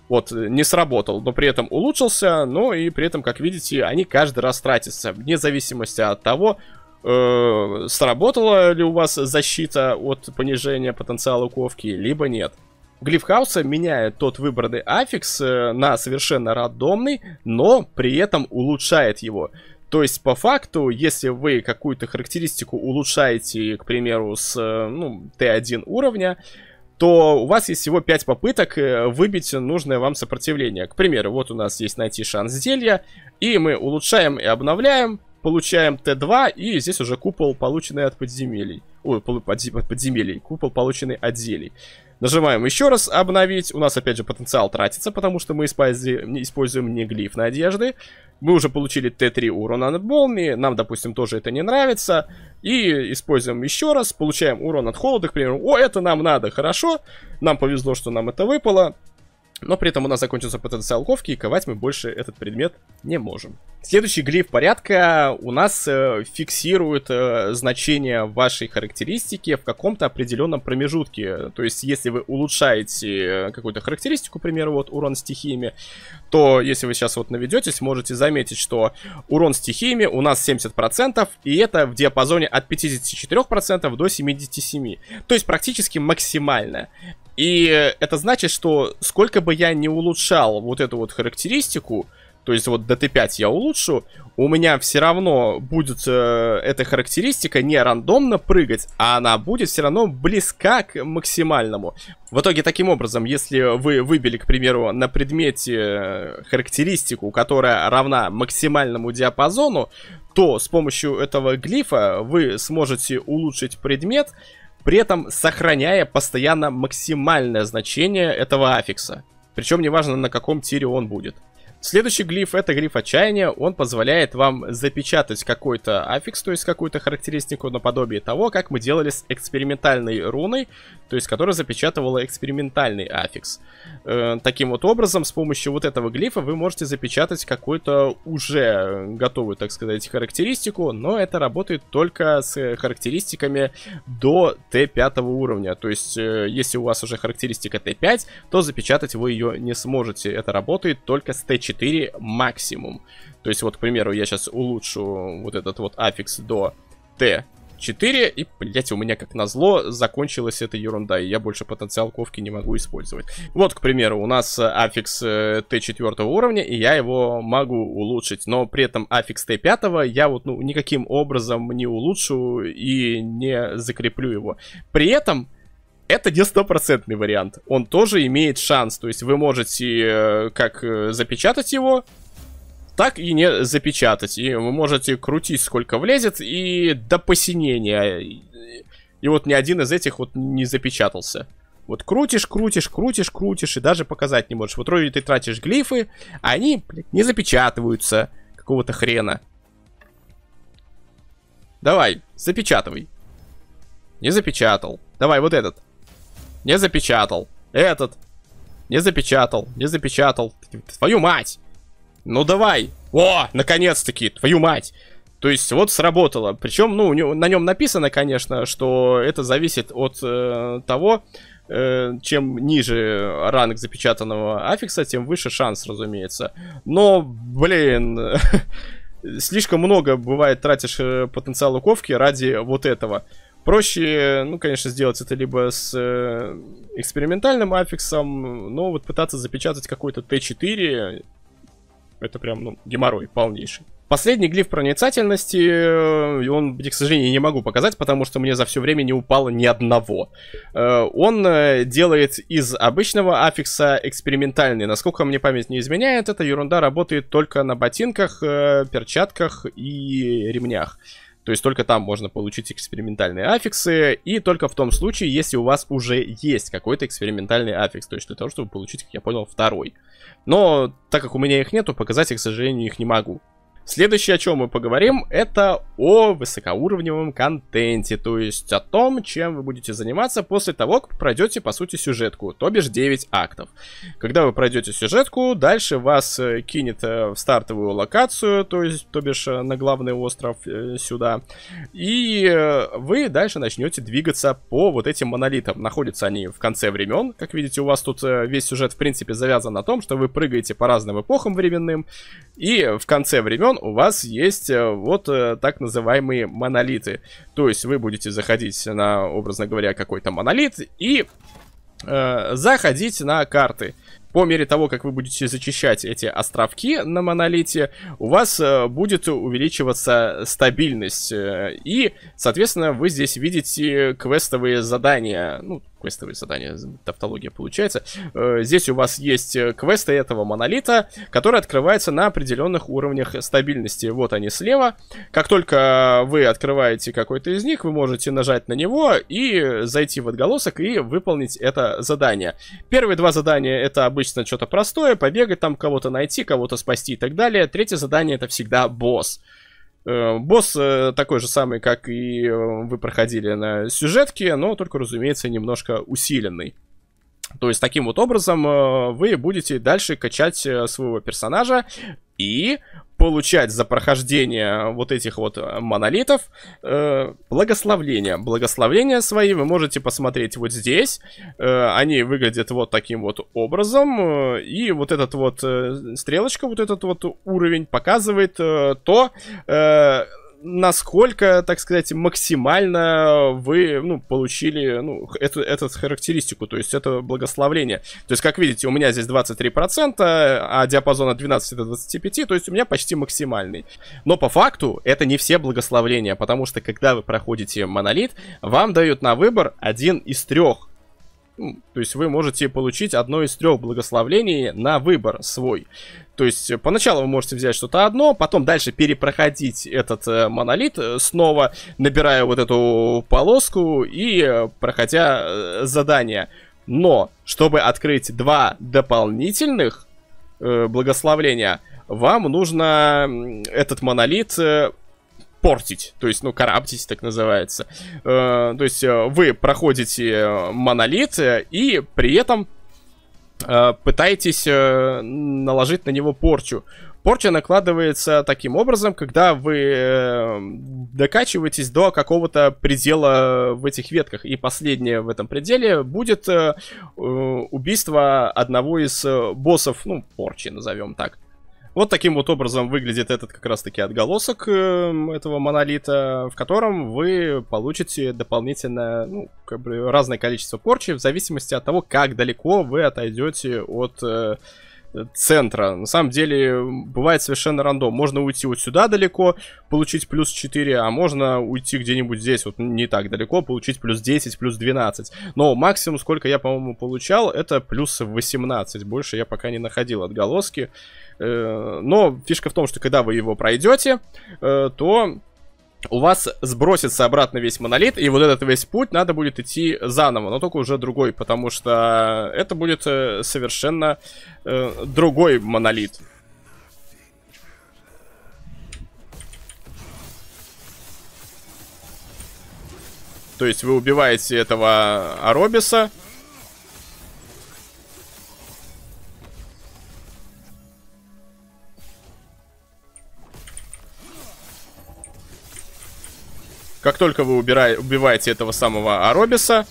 вот, не сработал, но при этом улучшился, но и при этом, как видите, они каждый раз тратятся, вне зависимости от того, э, сработала ли у вас защита от понижения потенциала ковки, либо нет. Глифхауса меняет тот выбранный аффикс э, на совершенно рандомный, но при этом улучшает его. То есть, по факту, если вы какую-то характеристику улучшаете, к примеру, с э, ну, Т1 уровня, то у вас есть всего 5 попыток э, выбить нужное вам сопротивление. К примеру, вот у нас есть найти шанс зелья, и мы улучшаем и обновляем, получаем Т2, и здесь уже купол, полученный от подземелий. Ой, подзем... от подземелий, купол, полученный от зелий. Нажимаем еще раз обновить. У нас, опять же, потенциал тратится, потому что мы используем, не глиф на одежды. Мы уже получили Т3 урона от молнии. Нам, допустим, тоже это не нравится. И используем еще раз. Получаем урон от холода, к примеру. О, это нам надо, хорошо. Нам повезло, что нам это выпало. Но при этом у нас закончился потенциал ковки, и ковать мы больше этот предмет не можем. Следующий глиф порядка у нас э, фиксирует э, значение вашей характеристики в каком-то определенном промежутке. То есть, если вы улучшаете э, какую-то характеристику, к примеру, вот урон стихиями, то если вы сейчас вот наведетесь, можете заметить, что урон стихиями у нас 70%, и это в диапазоне от 54% до 77%. То есть, практически максимально. И это значит, что сколько бы я не улучшал вот эту вот характеристику, то есть вот DT5 я улучшу, у меня все равно будет э, эта характеристика не рандомно прыгать, а она будет все равно близка к максимальному. В итоге, таким образом, если вы выбили, к примеру, на предмете э, характеристику, которая равна максимальному диапазону, то с помощью этого глифа вы сможете улучшить предмет, при этом сохраняя постоянно максимальное значение этого аффикса. Причем неважно на каком тире он будет. Следующий глиф это глиф отчаяния, он позволяет вам запечатать какой-то аффикс, то есть какую-то характеристику наподобие того, как мы делали с экспериментальной руной, то есть которая запечатывала экспериментальный аффикс. Э, таким вот образом, с помощью вот этого глифа вы можете запечатать какую-то уже э, готовую, так сказать, характеристику, но это работает только с характеристиками до Т5 уровня. То есть, э, если у вас уже характеристика Т5, то запечатать вы ее не сможете. Это работает только с Т4 максимум. То есть, вот, к примеру, я сейчас улучшу вот этот вот аффикс до Т 4. И, блять, у меня, как назло, закончилась эта ерунда. И я больше потенциал ковки не могу использовать. Вот, к примеру, у нас э, аффикс э, Т4 уровня, и я его могу улучшить. Но при этом аффикс Т5 я вот, ну, никаким образом не улучшу и не закреплю его. При этом это не стопроцентный вариант. Он тоже имеет шанс. То есть вы можете э, как э, запечатать его, так и не запечатать. И вы можете крутить сколько влезет и до посинения. И вот ни один из этих вот не запечатался. Вот крутишь, крутишь, крутишь, крутишь и даже показать не можешь. Вот вроде ты тратишь глифы, а они, блядь, не запечатываются какого-то хрена. Давай, запечатывай. Не запечатал. Давай, вот этот. Не запечатал. Этот. Не запечатал. Не запечатал. Твою мать! Ну давай. О, наконец-таки, твою мать. То есть вот сработало. Причем, ну, на нем написано, конечно, что это зависит от э, того, э, чем ниже ранг запечатанного аффикса, тем выше шанс, разумеется. Но, блин, слишком много бывает тратишь э, потенциал уковки ради вот этого. Проще, ну, конечно, сделать это либо с э, экспериментальным аффиксом, но вот пытаться запечатать какой-то Т4 это прям, ну, геморрой полнейший. Последний глиф проницательности, э, он, к сожалению, не могу показать, потому что мне за все время не упало ни одного. Э, он э, делает из обычного аффикса экспериментальный. Насколько мне память не изменяет, эта ерунда работает только на ботинках, перчатках и ремнях. То есть только там можно получить экспериментальные аффиксы, и только в том случае, если у вас уже есть какой-то экспериментальный аффикс, то есть для того, чтобы получить, как я понял, второй. Но так как у меня их нету, показать я, к сожалению, их не могу. Следующее, о чем мы поговорим, это о высокоуровневом контенте, то есть о том, чем вы будете заниматься после того, как пройдете, по сути, сюжетку, то бишь 9 актов. Когда вы пройдете сюжетку, дальше вас э, кинет э, в стартовую локацию, то есть, то бишь, э, на главный остров сюда, и вы дальше начнете двигаться по вот этим монолитам. Находятся они в конце времен, как видите, у вас тут весь сюжет, в принципе, завязан на том, что вы прыгаете по разным эпохам временным, и в конце времен времен у вас есть э, вот э, так называемые монолиты. То есть вы будете заходить на, образно говоря, какой-то монолит и э, заходить на карты. По мере того, как вы будете зачищать эти островки на монолите, у вас э, будет увеличиваться стабильность. Э, и, соответственно, вы здесь видите квестовые задания. Ну, квестовые задания, тавтология получается. Э, здесь у вас есть э, квесты этого монолита, который открывается на определенных уровнях стабильности. Вот они слева. Как только вы открываете какой-то из них, вы можете нажать на него и зайти в отголосок и выполнить это задание. Первые два задания это обычно что-то простое, побегать там, кого-то найти, кого-то спасти и так далее. Третье задание это всегда босс. Э, босс э, такой же самый, как и э, вы проходили на сюжетке, но только, разумеется, немножко усиленный. То есть таким вот образом вы будете дальше качать своего персонажа и получать за прохождение вот этих вот э, монолитов э, благословления. Благословления свои вы можете посмотреть вот здесь. Э, они выглядят вот таким вот образом. Э, и вот этот вот э, стрелочка, вот этот вот уровень показывает э, то... Э, насколько, так сказать, максимально вы ну, получили ну, эту, эту характеристику, то есть это благословление. То есть, как видите, у меня здесь 23%, а диапазон от 12 до 25, то есть у меня почти максимальный. Но по факту это не все благословления, потому что когда вы проходите монолит, вам дают на выбор один из трех то есть вы можете получить одно из трех благословлений на выбор свой. То есть э, поначалу вы можете взять что-то одно, потом дальше перепроходить этот э, монолит, э, снова набирая вот эту полоску и проходя задание. Но, чтобы открыть два дополнительных э, благословления, вам нужно этот монолит э, портить, то есть, ну, караптить, так называется. Э, то есть, вы проходите монолит и при этом Э, пытаетесь э, наложить на него порчу. Порча накладывается таким образом, когда вы э, докачиваетесь до какого-то предела в этих ветках. И последнее в этом пределе будет убийство одного из боссов, ну, порчи назовем так. Вот таким вот образом выглядит этот как раз-таки отголосок эм, этого монолита, в котором вы получите дополнительно ну, как бы разное количество порчи в зависимости от того, как далеко вы отойдете от э, центра. На самом деле бывает совершенно рандом. Можно уйти вот сюда далеко, получить плюс 4, а можно уйти где-нибудь здесь, вот не так далеко, получить плюс 10, плюс 12. Но максимум, сколько я, по-моему, получал, это плюс 18. Больше я пока не находил отголоски. Э, но фишка в том, что когда вы его пройдете, э, то у вас сбросится обратно весь монолит, и вот этот весь путь надо будет идти заново, но только уже другой, потому что это будет э, совершенно другой монолит. То есть вы убиваете этого Аробиса, Как только вы убираете, убиваете этого самого Аробиса,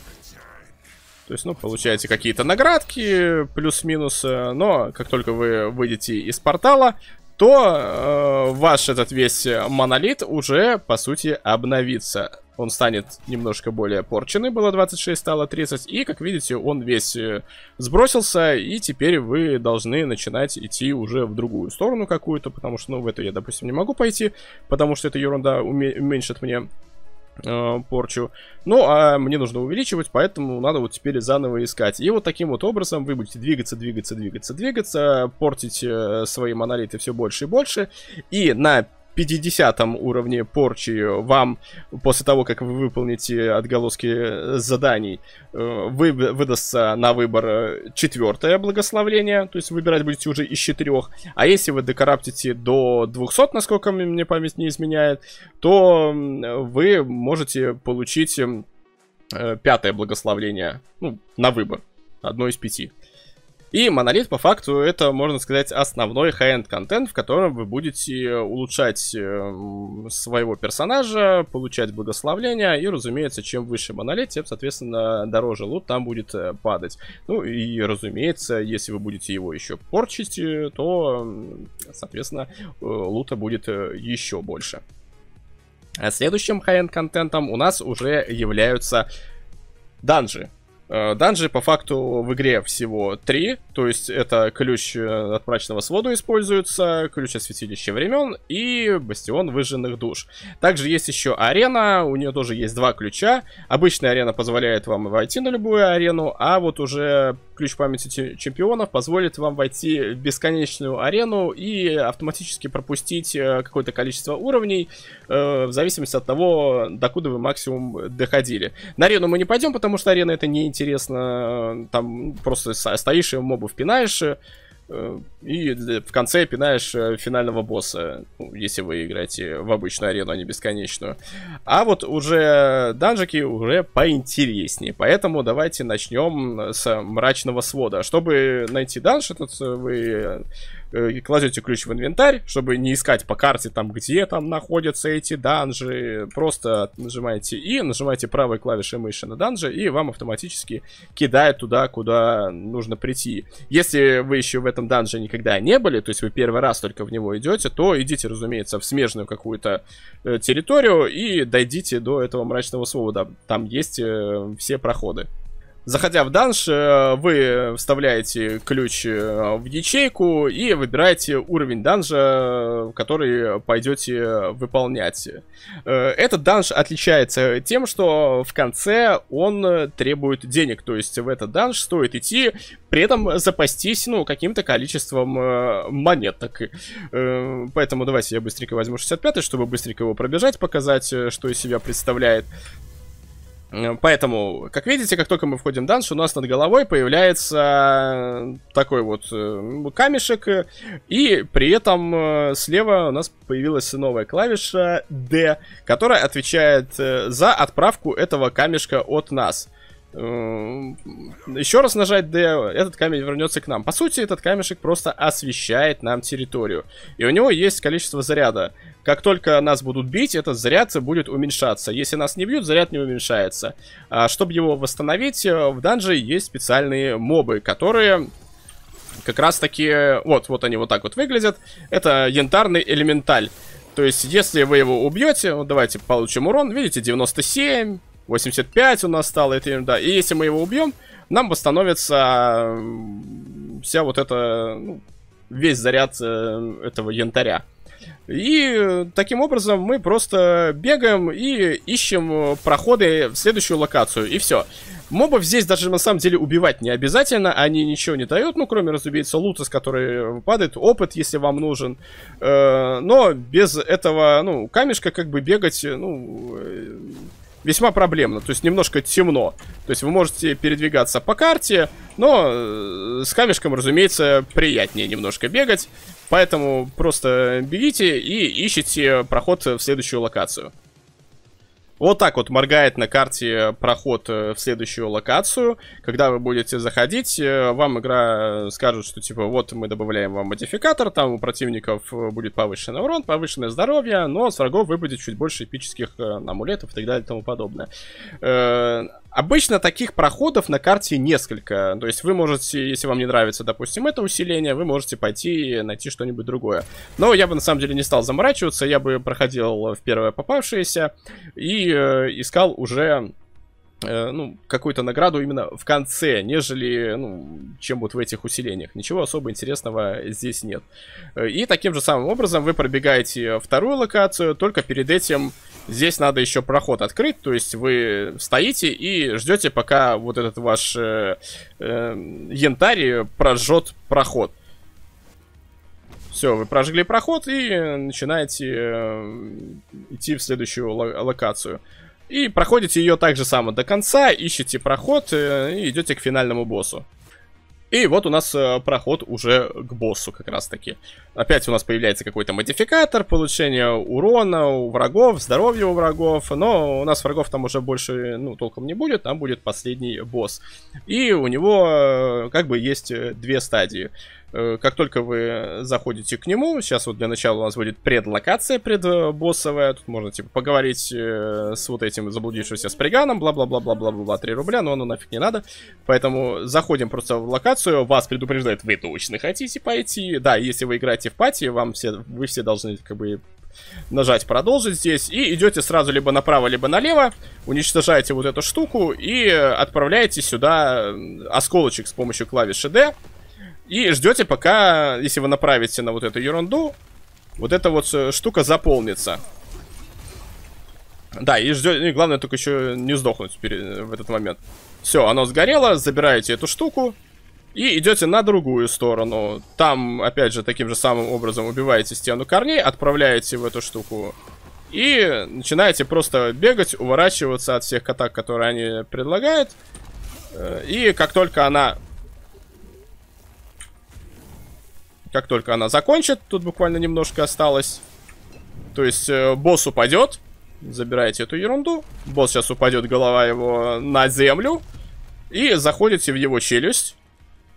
то есть, ну, получаете какие-то наградки, плюс-минус, э, но как только вы выйдете из портала, то э, ваш этот весь монолит уже, по сути, обновится. Он станет немножко более порченный, было 26, стало 30, и, как видите, он весь э, сбросился, и теперь вы должны начинать идти уже в другую сторону какую-то, потому что, ну, в эту я, допустим, не могу пойти, потому что эта ерунда уменьшит мне Э, порчу. Ну, а мне нужно увеличивать, поэтому надо вот теперь заново искать. И вот таким вот образом вы будете двигаться, двигаться, двигаться, двигаться, портить э, свои монолиты все больше и больше. И на 50 уровне порчи вам, после того, как вы выполните отголоски заданий, э, вы, выдастся на выбор э, четвертое благословление, то есть выбирать будете уже из четырех. А если вы докараптите до 200, насколько мне память не изменяет, то вы можете получить э, пятое благословление, ну, на выбор, одно из пяти. И монолит, по факту, это, можно сказать, основной хай-энд контент, в котором вы будете э, улучшать э, своего персонажа, получать благословления, и, разумеется, чем выше монолит, тем, соответственно, дороже лут там будет э, падать. Ну и, разумеется, если вы будете его еще порчить, то, соответственно, лута будет еще больше. А следующим хай-энд контентом у нас уже являются данжи. Э, данжи по факту в игре всего три, то есть это ключ э, от мрачного свода используется, ключ от святилища времен и бастион выжженных душ. Также есть еще арена, у нее тоже есть два ключа. Обычная арена позволяет вам войти на любую арену, а вот уже ключ памяти чемпионов позволит вам войти в бесконечную арену и автоматически пропустить э, какое-то количество уровней, в зависимости от того, докуда вы максимум доходили. На арену мы не пойдем, потому что арена это не интересно интересно. Э, там просто стоишь и мобов пинаешь э, и в конце пинаешь э, финального босса, ну, если вы играете в обычную арену, а не бесконечную. А вот уже данжики уже поинтереснее, поэтому давайте начнем с мрачного свода. Чтобы найти данж этот, вы э, кладете ключ в инвентарь, чтобы не искать по карте там, где там находятся эти данжи. Просто нажимаете И, нажимаете правой клавишей мыши на данжи, и вам автоматически кидает туда, куда нужно прийти. Если вы еще в этом данже никогда не были, то есть вы первый раз только в него идете, то идите, разумеется, в смежную какую-то э, территорию и дойдите до этого мрачного свобода. Там есть э, все проходы. Заходя в данж, э, вы вставляете ключ э, в ячейку и выбираете уровень данжа, который пойдете выполнять. Э, этот данж отличается тем, что в конце он требует денег, то есть в этот данж стоит идти, при этом запастись, ну, каким-то количеством монеток. Поэтому давайте я быстренько возьму 65 чтобы быстренько его пробежать, показать, что из себя представляет. Э, поэтому, как видите, как только мы входим в данж, у нас над головой появляется э, такой вот э, камешек. И при этом слева у нас появилась новая клавиша D, которая отвечает за отправку этого камешка от нас. Эм, еще раз нажать D, этот камень вернется к нам. По сути, этот камешек просто освещает нам территорию. И у него есть количество заряда. Как только нас будут бить, этот заряд будет уменьшаться. Если нас не бьют, заряд не уменьшается. А чтобы его восстановить, э, в данже есть специальные мобы, которые как раз таки... Вот, вот они вот так вот выглядят. Это янтарный элементаль. То есть, если вы его убьете, вот давайте получим урон. Видите, 97, 85 у нас стало, это да И если мы его убьем, нам восстановится вся вот эта, ну, весь заряд э, этого янтаря. И э, таким образом мы просто бегаем и ищем проходы в следующую локацию, и все. Мобов здесь даже на самом деле убивать не обязательно, они ничего не дают, ну кроме, разумеется, лута, с который падает, опыт, если вам нужен. Э, но без этого, ну, камешка как бы бегать, ну, весьма проблемно. То есть немножко темно. То есть вы можете передвигаться по карте, но э, с камешком, разумеется, приятнее немножко бегать. Поэтому просто бегите и ищите проход в следующую локацию. Вот так вот моргает на карте проход э, в следующую локацию. Когда вы будете заходить, э, вам игра скажет, что типа вот мы добавляем вам модификатор, там у противников э, будет повышенный урон, повышенное здоровье, но с врагов выпадет чуть больше эпических амулетов и так далее и тому подобное. Обычно таких проходов на карте несколько. То есть вы можете, если вам не нравится, допустим, это усиление, вы можете пойти и найти что-нибудь другое. Но я бы на самом деле не стал заморачиваться, я бы проходил в первое попавшееся и э, искал уже Э, ну, какую-то награду именно в конце, нежели, ну, чем вот в этих усилениях. Ничего особо интересного здесь нет. Э, и таким же самым образом вы пробегаете вторую локацию, только перед этим здесь надо еще проход открыть, то есть вы стоите и ждете, пока вот этот ваш э, э, янтарь прожжет проход. Все, вы прожгли проход и начинаете э, идти в следующую локацию. И проходите ее так же само до конца, ищите проход э, и идете к финальному боссу. И вот у нас э, проход уже к боссу как раз таки. Опять у нас появляется какой-то модификатор, получение урона у врагов, здоровья у врагов. Но у нас врагов там уже больше, ну, толком не будет. Там будет последний босс. И у него э, как бы есть две стадии. Э, как только вы заходите к нему, сейчас вот для начала у нас будет предлокация предбоссовая, э, тут можно типа поговорить э, с вот этим заблудившимся с сприганом, бла-бла-бла-бла-бла-бла, 3 рубля, но оно нафиг не надо, поэтому заходим просто в локацию, вас предупреждает, вы точно хотите пойти, да, если вы играете в пати, вам все, вы все должны как бы нажать продолжить здесь и идете сразу либо направо, либо налево, уничтожаете вот эту штуку и отправляете сюда осколочек с помощью клавиши D, и ждете, пока, если вы направите на вот эту ерунду, вот эта вот э, штука заполнится. Да, и ждете, главное только еще не сдохнуть э, в этот момент. Все, оно сгорело, забираете эту штуку и идете на другую сторону. Там, опять же, таким же самым образом убиваете стену корней, отправляете в эту штуку и начинаете просто бегать, уворачиваться от всех атак, которые они предлагают. Э, и как только она Как только она закончит, тут буквально немножко осталось. То есть э, босс упадет. Забираете эту ерунду. Босс сейчас упадет, голова его на землю. И заходите в его челюсть.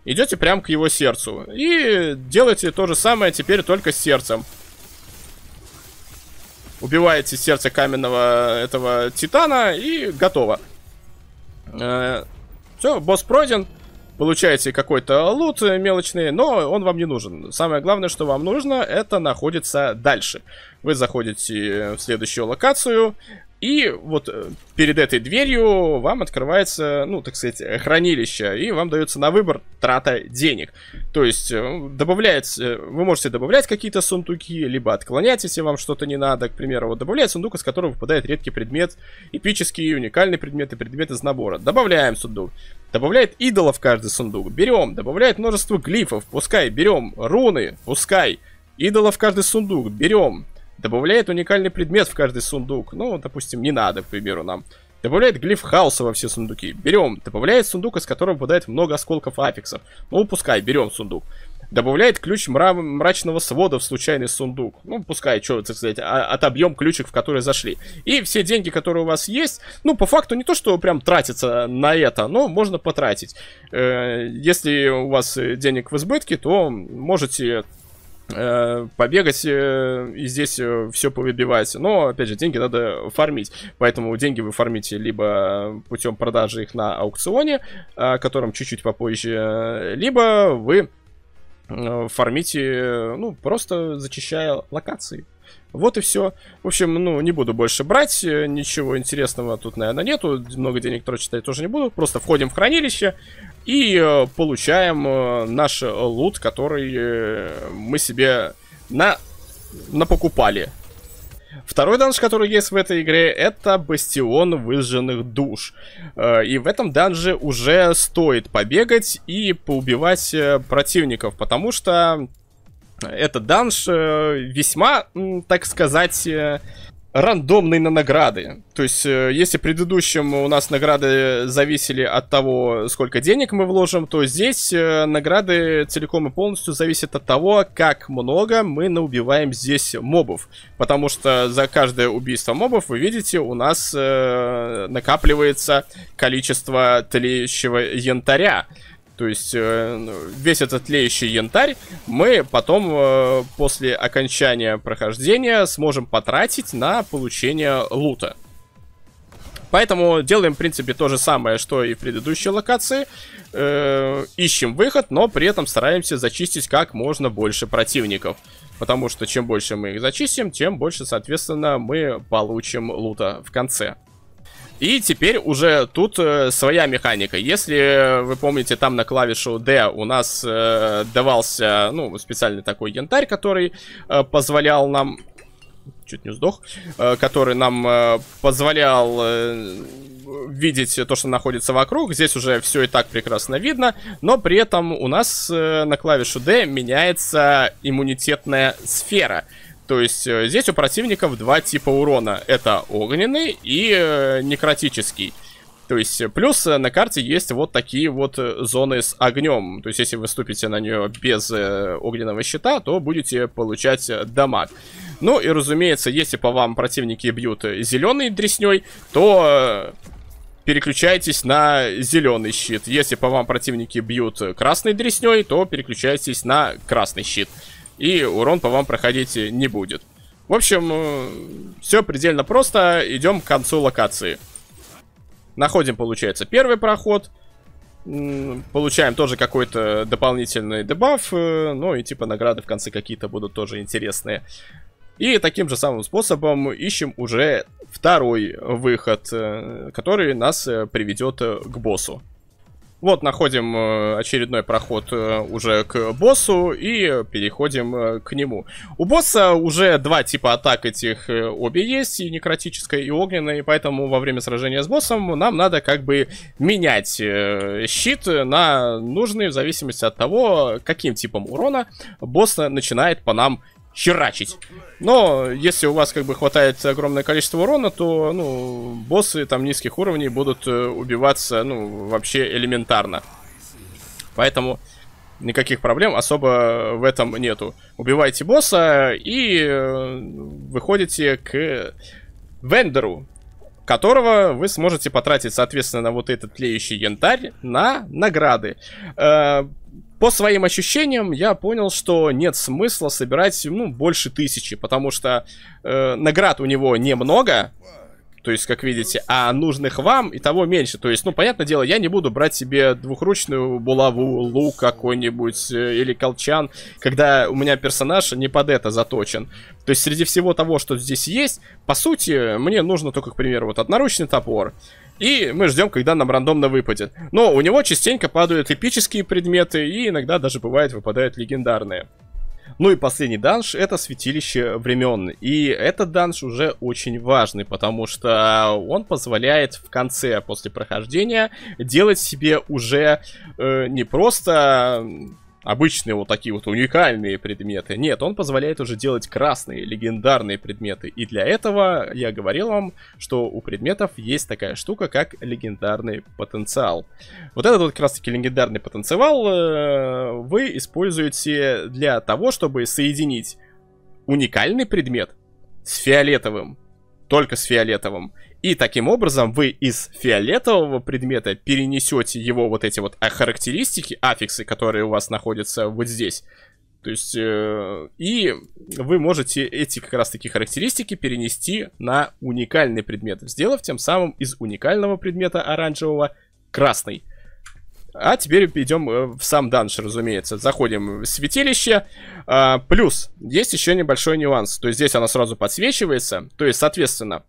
Идете прямо к его сердцу. И делаете то же самое теперь только с сердцем. Убиваете сердце каменного этого титана и готово. Э, все, босс пройден получаете какой-то лут э, мелочный, но он вам не нужен. Самое главное, что вам нужно, это находится дальше. Вы заходите в следующую локацию, и вот э, перед этой дверью вам открывается, ну, так сказать, хранилище, и вам дается на выбор трата денег. То есть э, добавляется, э, вы можете добавлять какие-то сундуки, либо отклонять, если вам что-то не надо. К примеру, вот добавляет сундук, из которого выпадает редкий предмет, эпический, уникальный предмет и предмет из набора. Добавляем сундук. Добавляет идолов каждый сундук. Берем. Добавляет множество глифов. Пускай. Берем. Руны. Пускай. Идола в каждый сундук. Берем. Добавляет уникальный предмет в каждый сундук. Ну, допустим, не надо, к примеру, нам. Добавляет глиф хаоса во все сундуки. Берем. Добавляет сундук, из которого выпадает много осколков аффиксов. Ну, пускай, берем сундук. Добавляет ключ мра- мрачного свода в случайный сундук. Ну, пускай, что, так сказать, а, отобьем ключик, в который зашли. И все деньги, которые у вас есть, ну, по факту не то, что прям тратится на это, но можно потратить. Э, если у вас э, денег в избытке, то можете Э, побегать э, и здесь э, все повыбивается. Но, опять же, деньги надо фармить. Поэтому деньги вы фармите либо путем продажи их на аукционе, о котором чуть-чуть попозже, либо вы фармите, ну, просто зачищая локации. Вот и все. В общем, ну, не буду больше брать. Ничего интересного тут, наверное, нету. Много денег трочитать тоже не буду. Просто входим в хранилище, и э, получаем э, наш э, лут, который мы себе на... напокупали. Второй данж, который есть в этой игре, это Бастион Выжженных Душ. И в этом данже уже стоит побегать и поубивать противников, потому что этот данж весьма, так сказать, рандомные на награды. То есть, э, если в предыдущем у нас награды зависели от того, сколько денег мы вложим, то здесь э, награды целиком и полностью зависят от того, как много мы наубиваем здесь мобов. Потому что за каждое убийство мобов, вы видите, у нас э, накапливается количество тлеющего янтаря. То есть э, весь этот леющий янтарь мы потом э, после окончания прохождения сможем потратить на получение лута. Поэтому делаем, в принципе, то же самое, что и в предыдущей локации. Э, ищем выход, но при этом стараемся зачистить как можно больше противников. Потому что чем больше мы их зачистим, тем больше, соответственно, мы получим лута в конце. И теперь уже тут э, своя механика. Если э, вы помните, там на клавишу D у нас э, давался, ну, специальный такой янтарь, который э, позволял нам... Чуть не сдох. Э, который нам э, позволял... Э, видеть то, что находится вокруг. Здесь уже все и так прекрасно видно, но при этом у нас э, на клавишу D меняется иммунитетная сфера. То есть э, здесь у противников два типа урона. Это огненный и э, некротический. То есть, э, плюс на карте есть вот такие вот зоны с огнем. То есть, если вы ступите на нее без огненного щита, то будете получать дамаг. Ну и, разумеется, если по вам противники бьют зеленый дресней, то переключайтесь на зеленый щит. Если по вам противники бьют красный дресней, то переключайтесь на красный щит и урон по вам проходить не будет. В общем, э, все предельно просто. Идем к концу локации. Находим, получается, первый проход. Получаем тоже какой-то дополнительный дебаф. Э, ну и типа награды в конце какие-то будут тоже интересные. И таким же самым способом ищем уже второй выход, э, который нас приведет к боссу. Вот, находим э, очередной проход э, уже к боссу и переходим э, к нему. У босса уже два типа атак этих обе есть, и некротическая, и огненная, и поэтому во время сражения с боссом нам надо как бы менять щит на нужный в зависимости от того, каким типом урона босс начинает по нам херачить. Но если у вас как бы хватает огромное количество урона, то ну, боссы там низких уровней будут э, убиваться ну, вообще элементарно. Поэтому никаких проблем особо в этом нету. Убивайте босса и э, выходите к вендору, которого вы сможете потратить, соответственно, на вот этот леющий янтарь на награды. Э, по своим ощущениям я понял, что нет смысла собирать, ну, больше тысячи, потому что э, наград у него немного, то есть, как видите, а нужных вам и того меньше. То есть, ну, понятное дело, я не буду брать себе двухручную булаву, лук какой-нибудь э, или колчан, когда у меня персонаж не под это заточен. То есть, среди всего того, что здесь есть, по сути, мне нужно только, к примеру, вот одноручный топор, и мы ждем, когда нам рандомно выпадет. Но у него частенько падают эпические предметы, и иногда даже бывает выпадают легендарные. Ну и последний данж это святилище времен. И этот данж уже очень важный, потому что он позволяет в конце, после прохождения, делать себе уже э, не просто обычные вот такие вот уникальные предметы. Нет, он позволяет уже делать красные, легендарные предметы. И для этого я говорил вам, что у предметов есть такая штука, как легендарный потенциал. Вот этот вот как раз таки легендарный потенциал э, вы используете для того, чтобы соединить уникальный предмет с фиолетовым только с фиолетовым. И таким образом вы из фиолетового предмета перенесете его вот эти вот характеристики, аффиксы, которые у вас находятся вот здесь. То есть, э, и вы можете эти как раз таки характеристики перенести на уникальный предмет, сделав тем самым из уникального предмета оранжевого красный. А теперь идем э, в сам данж, разумеется. Заходим в святилище. А, плюс, есть еще небольшой нюанс. То есть здесь она сразу подсвечивается. То есть, соответственно,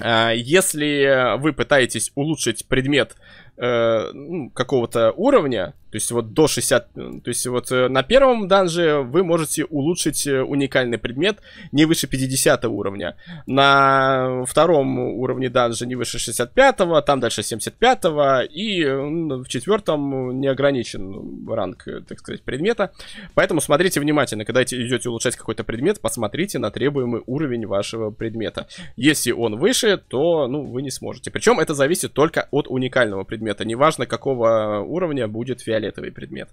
а, если вы пытаетесь улучшить предмет э, ну, какого-то уровня, то есть вот до 60... То есть вот э, на первом данже вы можете улучшить э, уникальный предмет не выше 50 уровня. На втором уровне данжа не выше 65, го там дальше 75, го и в четвертом не ограничен ранг, э, так сказать, предмета. Поэтому смотрите внимательно, когда идете улучшать какой-то предмет, посмотрите на требуемый уровень вашего предмета. Если он выше, то ну, вы не сможете. Причем это зависит только от уникального предмета. Неважно, какого уровня будет фиолетовый фиолетовый предмет.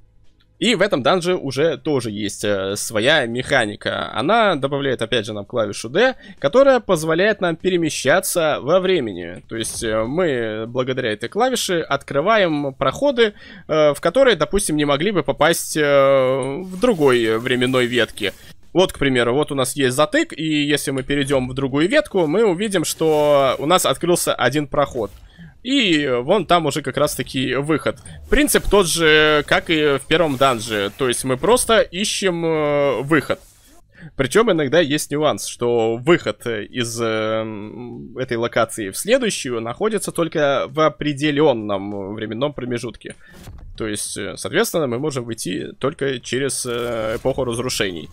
И в этом данже уже тоже есть э, своя механика. Она добавляет, опять же, нам клавишу D, которая позволяет нам перемещаться во времени. То есть э, мы благодаря этой клавише открываем проходы, э, в которые, допустим, не могли бы попасть в другой временной ветке. Вот, к примеру, вот у нас есть затык, и если мы перейдем в другую ветку, мы увидим, что у нас открылся один проход. И вон там уже как раз-таки выход. Принцип тот же, как и в первом данже. То есть мы просто ищем э, выход. Причем иногда есть нюанс, что выход э, из э, этой локации в следующую находится только в определенном временном промежутке. То есть, э, соответственно, мы можем выйти только через э, эпоху разрушений.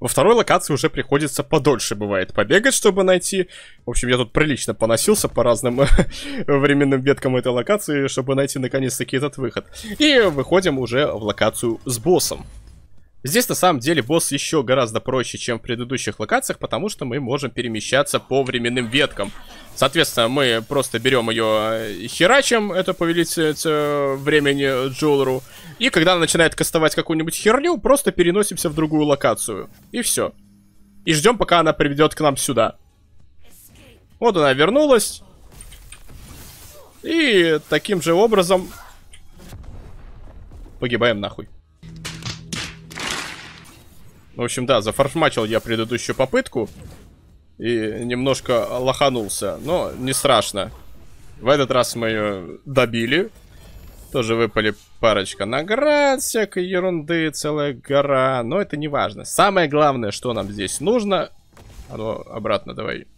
Во второй локации уже приходится подольше, бывает, побегать, чтобы найти. В общем, я тут прилично поносился по разным временным веткам этой локации, чтобы найти наконец-таки этот выход. И выходим уже в локацию с боссом. Здесь на самом деле босс еще гораздо проще, чем в предыдущих локациях, потому что мы можем перемещаться по временным веткам. Соответственно, мы просто берем ее э, херачим, это повелительницу э, времени Джулеру. И когда она начинает кастовать какую-нибудь херню, просто переносимся в другую локацию. И все. И ждем, пока она приведет к нам сюда. Вот она вернулась. И таким же образом... Погибаем нахуй. В общем, да, зафаршмачил я предыдущую попытку. И немножко лоханулся. Но не страшно. В этот раз мы ее добили. Тоже выпали парочка наград, всякой ерунды, целая гора. Но это не важно. Самое главное, что нам здесь нужно... А ну, обратно давай.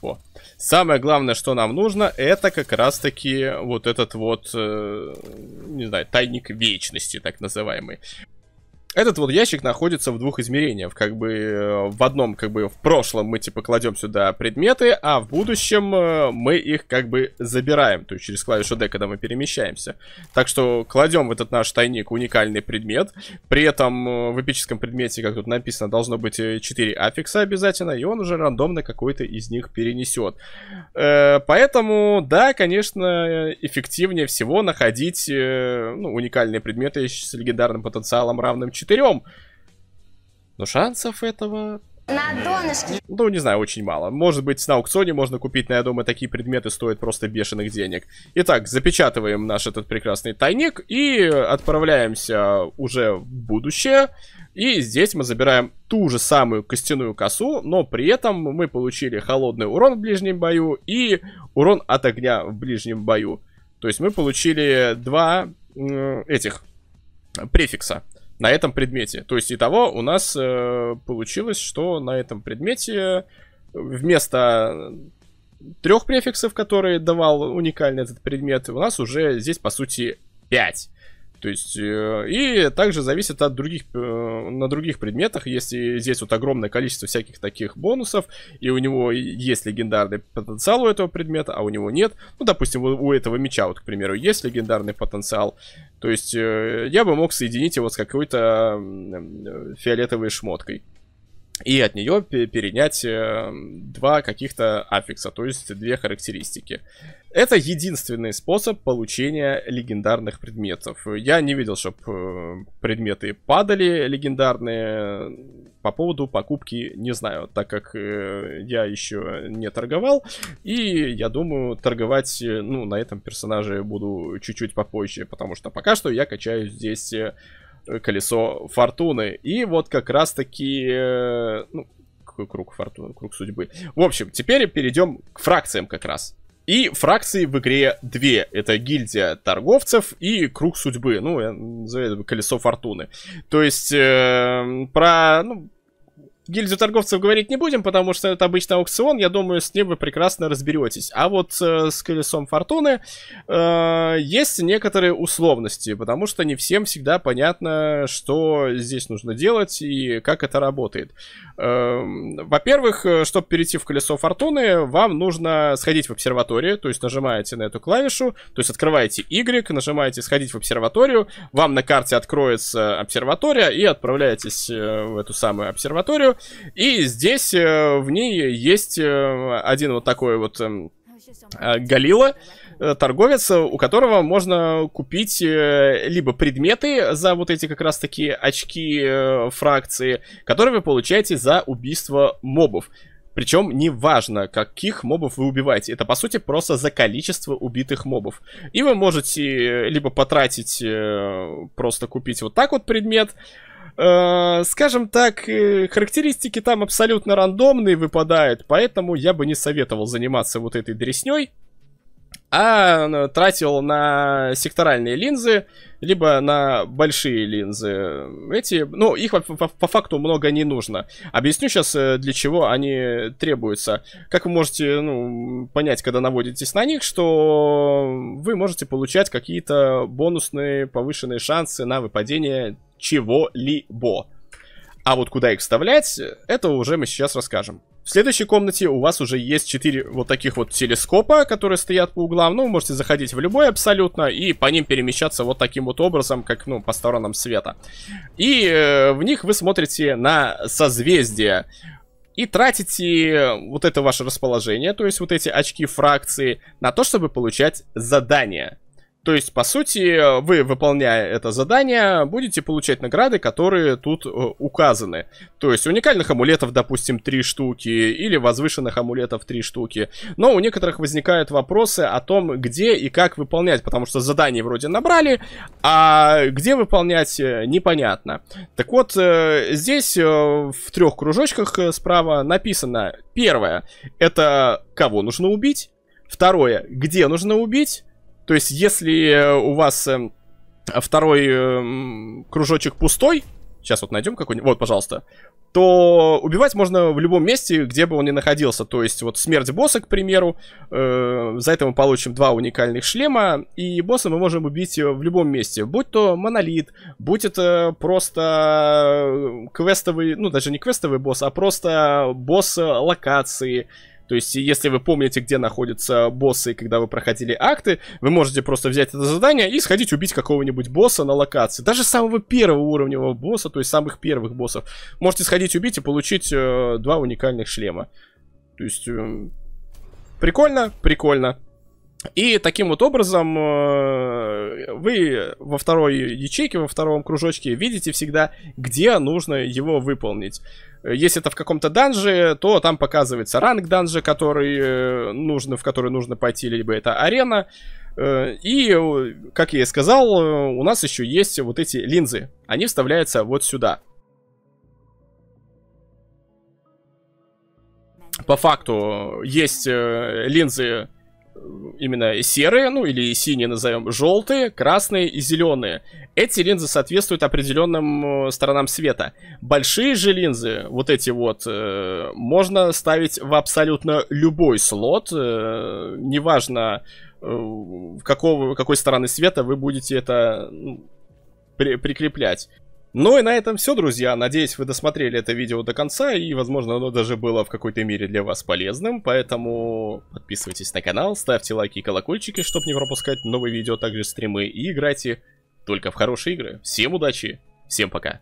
О. Самое главное, что нам нужно, это как раз-таки вот этот вот, э, не знаю, тайник вечности, так называемый. Этот вот ящик находится в двух измерениях, как бы э, в одном, как бы в прошлом мы типа кладем сюда предметы, а в будущем э, мы их как бы забираем, то есть через клавишу D, когда мы перемещаемся. Так что кладем в этот наш тайник уникальный предмет, при этом э, в эпическом предмете, как тут написано, должно быть 4 аффикса обязательно, и он уже рандомно какой-то из них перенесет. Поэтому, да, конечно, эффективнее всего находить ну, уникальные предметы с легендарным потенциалом равным 4 четырем. Но шансов этого... На донышке. Ну, не знаю, очень мало. Может быть, на аукционе можно купить, но я думаю, такие предметы стоят просто бешеных денег. Итак, запечатываем наш этот прекрасный тайник и отправляемся уже в будущее. И здесь мы забираем ту же самую костяную косу, но при этом мы получили холодный урон в ближнем бою и урон от огня в ближнем бою. То есть мы получили два этих префикса на этом предмете. То есть, итого у нас э, получилось, что на этом предмете вместо трех префиксов, которые давал уникальный этот предмет, у нас уже здесь, по сути, 5. То есть, э, и также зависит от других, э, на других предметах, если здесь вот огромное количество всяких таких бонусов, и у него есть легендарный потенциал у этого предмета, а у него нет. Ну, допустим, у этого меча, вот, к примеру, есть легендарный потенциал, то есть э, я бы мог соединить его с какой-то фиолетовой шмоткой и от нее перенять э, два каких-то аффикса, то есть две характеристики. Это единственный способ получения легендарных предметов. Я не видел, чтобы э, предметы падали легендарные. По поводу покупки не знаю, так как э, я еще не торговал. И я думаю, торговать ну, на этом персонаже буду чуть-чуть попозже, потому что пока что я качаю здесь колесо фортуны. И вот как раз-таки... Э, ну, какой круг фортуны, круг судьбы. В общем, теперь перейдем к фракциям как раз. И фракции в игре две. Это гильдия торговцев и круг судьбы. Ну, я называю это колесо фортуны. То есть, э, про... Ну, гильдию торговцев говорить не будем, потому что это обычный аукцион, я думаю, с ним вы прекрасно разберетесь. А вот э, с колесом фортуны э, есть некоторые условности, потому что не всем всегда понятно, что здесь нужно делать и как это работает. Эм, э, во-первых, чтобы перейти в колесо фортуны, вам нужно сходить в обсерваторию, то есть нажимаете на эту клавишу, то есть открываете Y, нажимаете сходить в обсерваторию, вам на карте откроется обсерватория и отправляетесь э, в эту самую обсерваторию, и здесь э, в ней есть э, один вот такой вот эм, э, Галила, э, торговец, э, у которого можно купить э, либо предметы за вот эти как раз таки очки фракции, которые вы получаете за убийство мобов. Причем неважно, каких мобов вы убиваете. Это, по сути, просто за количество убитых мобов. И вы можете либо потратить, просто купить вот так вот предмет, Э, скажем так, э, характеристики там абсолютно рандомные выпадают, поэтому я бы не советовал заниматься вот этой дресней, а э, тратил на секторальные линзы, либо на большие линзы. Эти, ну, их по, по, по факту много не нужно. Объясню сейчас, для чего они требуются. Как вы можете ну, понять, когда наводитесь на них, что вы можете получать какие-то бонусные повышенные шансы на выпадение чего-либо. А вот куда их вставлять, это уже мы сейчас расскажем. В следующей комнате у вас уже есть 4 вот таких вот телескопа, которые стоят по углам. Ну, вы можете заходить в любой абсолютно и по ним перемещаться вот таким вот образом, как, ну, по сторонам света. И э, в них вы смотрите на созвездия. И тратите вот это ваше расположение, то есть вот эти очки фракции, на то, чтобы получать задания. То есть, по сути, вы, выполняя это задание, будете получать награды, которые тут э, указаны. То есть, уникальных амулетов, допустим, три штуки, или возвышенных амулетов три штуки. Но у некоторых возникают вопросы о том, где и как выполнять, потому что задание вроде набрали, а где выполнять, э, непонятно. Так вот, э, здесь э, в трех кружочках э, справа написано, первое, это кого нужно убить, второе, где нужно убить, то есть, если э, у вас э, второй э, кружочек пустой, сейчас вот найдем какой-нибудь, вот, пожалуйста, то убивать можно в любом месте, где бы он ни находился. То есть вот смерть босса, к примеру, э, за это мы получим два уникальных шлема, и босса мы можем убить в любом месте. Будь то монолит, будь это просто квестовый, ну даже не квестовый босс, а просто босс локации, то есть, если вы помните, где находятся боссы, когда вы проходили акты, вы можете просто взять это задание и сходить убить какого-нибудь босса на локации. Даже самого первого уровня босса, то есть самых первых боссов. Можете сходить убить и получить э, два уникальных шлема. То есть, э, прикольно, прикольно. И таким вот образом э, вы во второй ячейке, во втором кружочке видите всегда, где нужно его выполнить. Если это в каком-то данже, то там показывается ранг данжа, который э, нужно, в который нужно пойти, либо это арена. Э, и, как я и сказал, у нас еще есть вот эти линзы. Они вставляются вот сюда. По факту есть линзы именно серые, ну или синие назовем, желтые, красные и зеленые. Эти линзы соответствуют определенным э, сторонам света. Большие же линзы, вот эти вот, э, можно ставить в абсолютно любой слот, э, неважно э, какого, какой стороны света вы будете это при, прикреплять. Ну и на этом все, друзья. Надеюсь, вы досмотрели это видео до конца, и, возможно, оно даже было в какой-то мере для вас полезным. Поэтому подписывайтесь на канал, ставьте лайки и колокольчики, чтобы не пропускать новые видео, а также стримы, и играйте только в хорошие игры. Всем удачи, всем пока.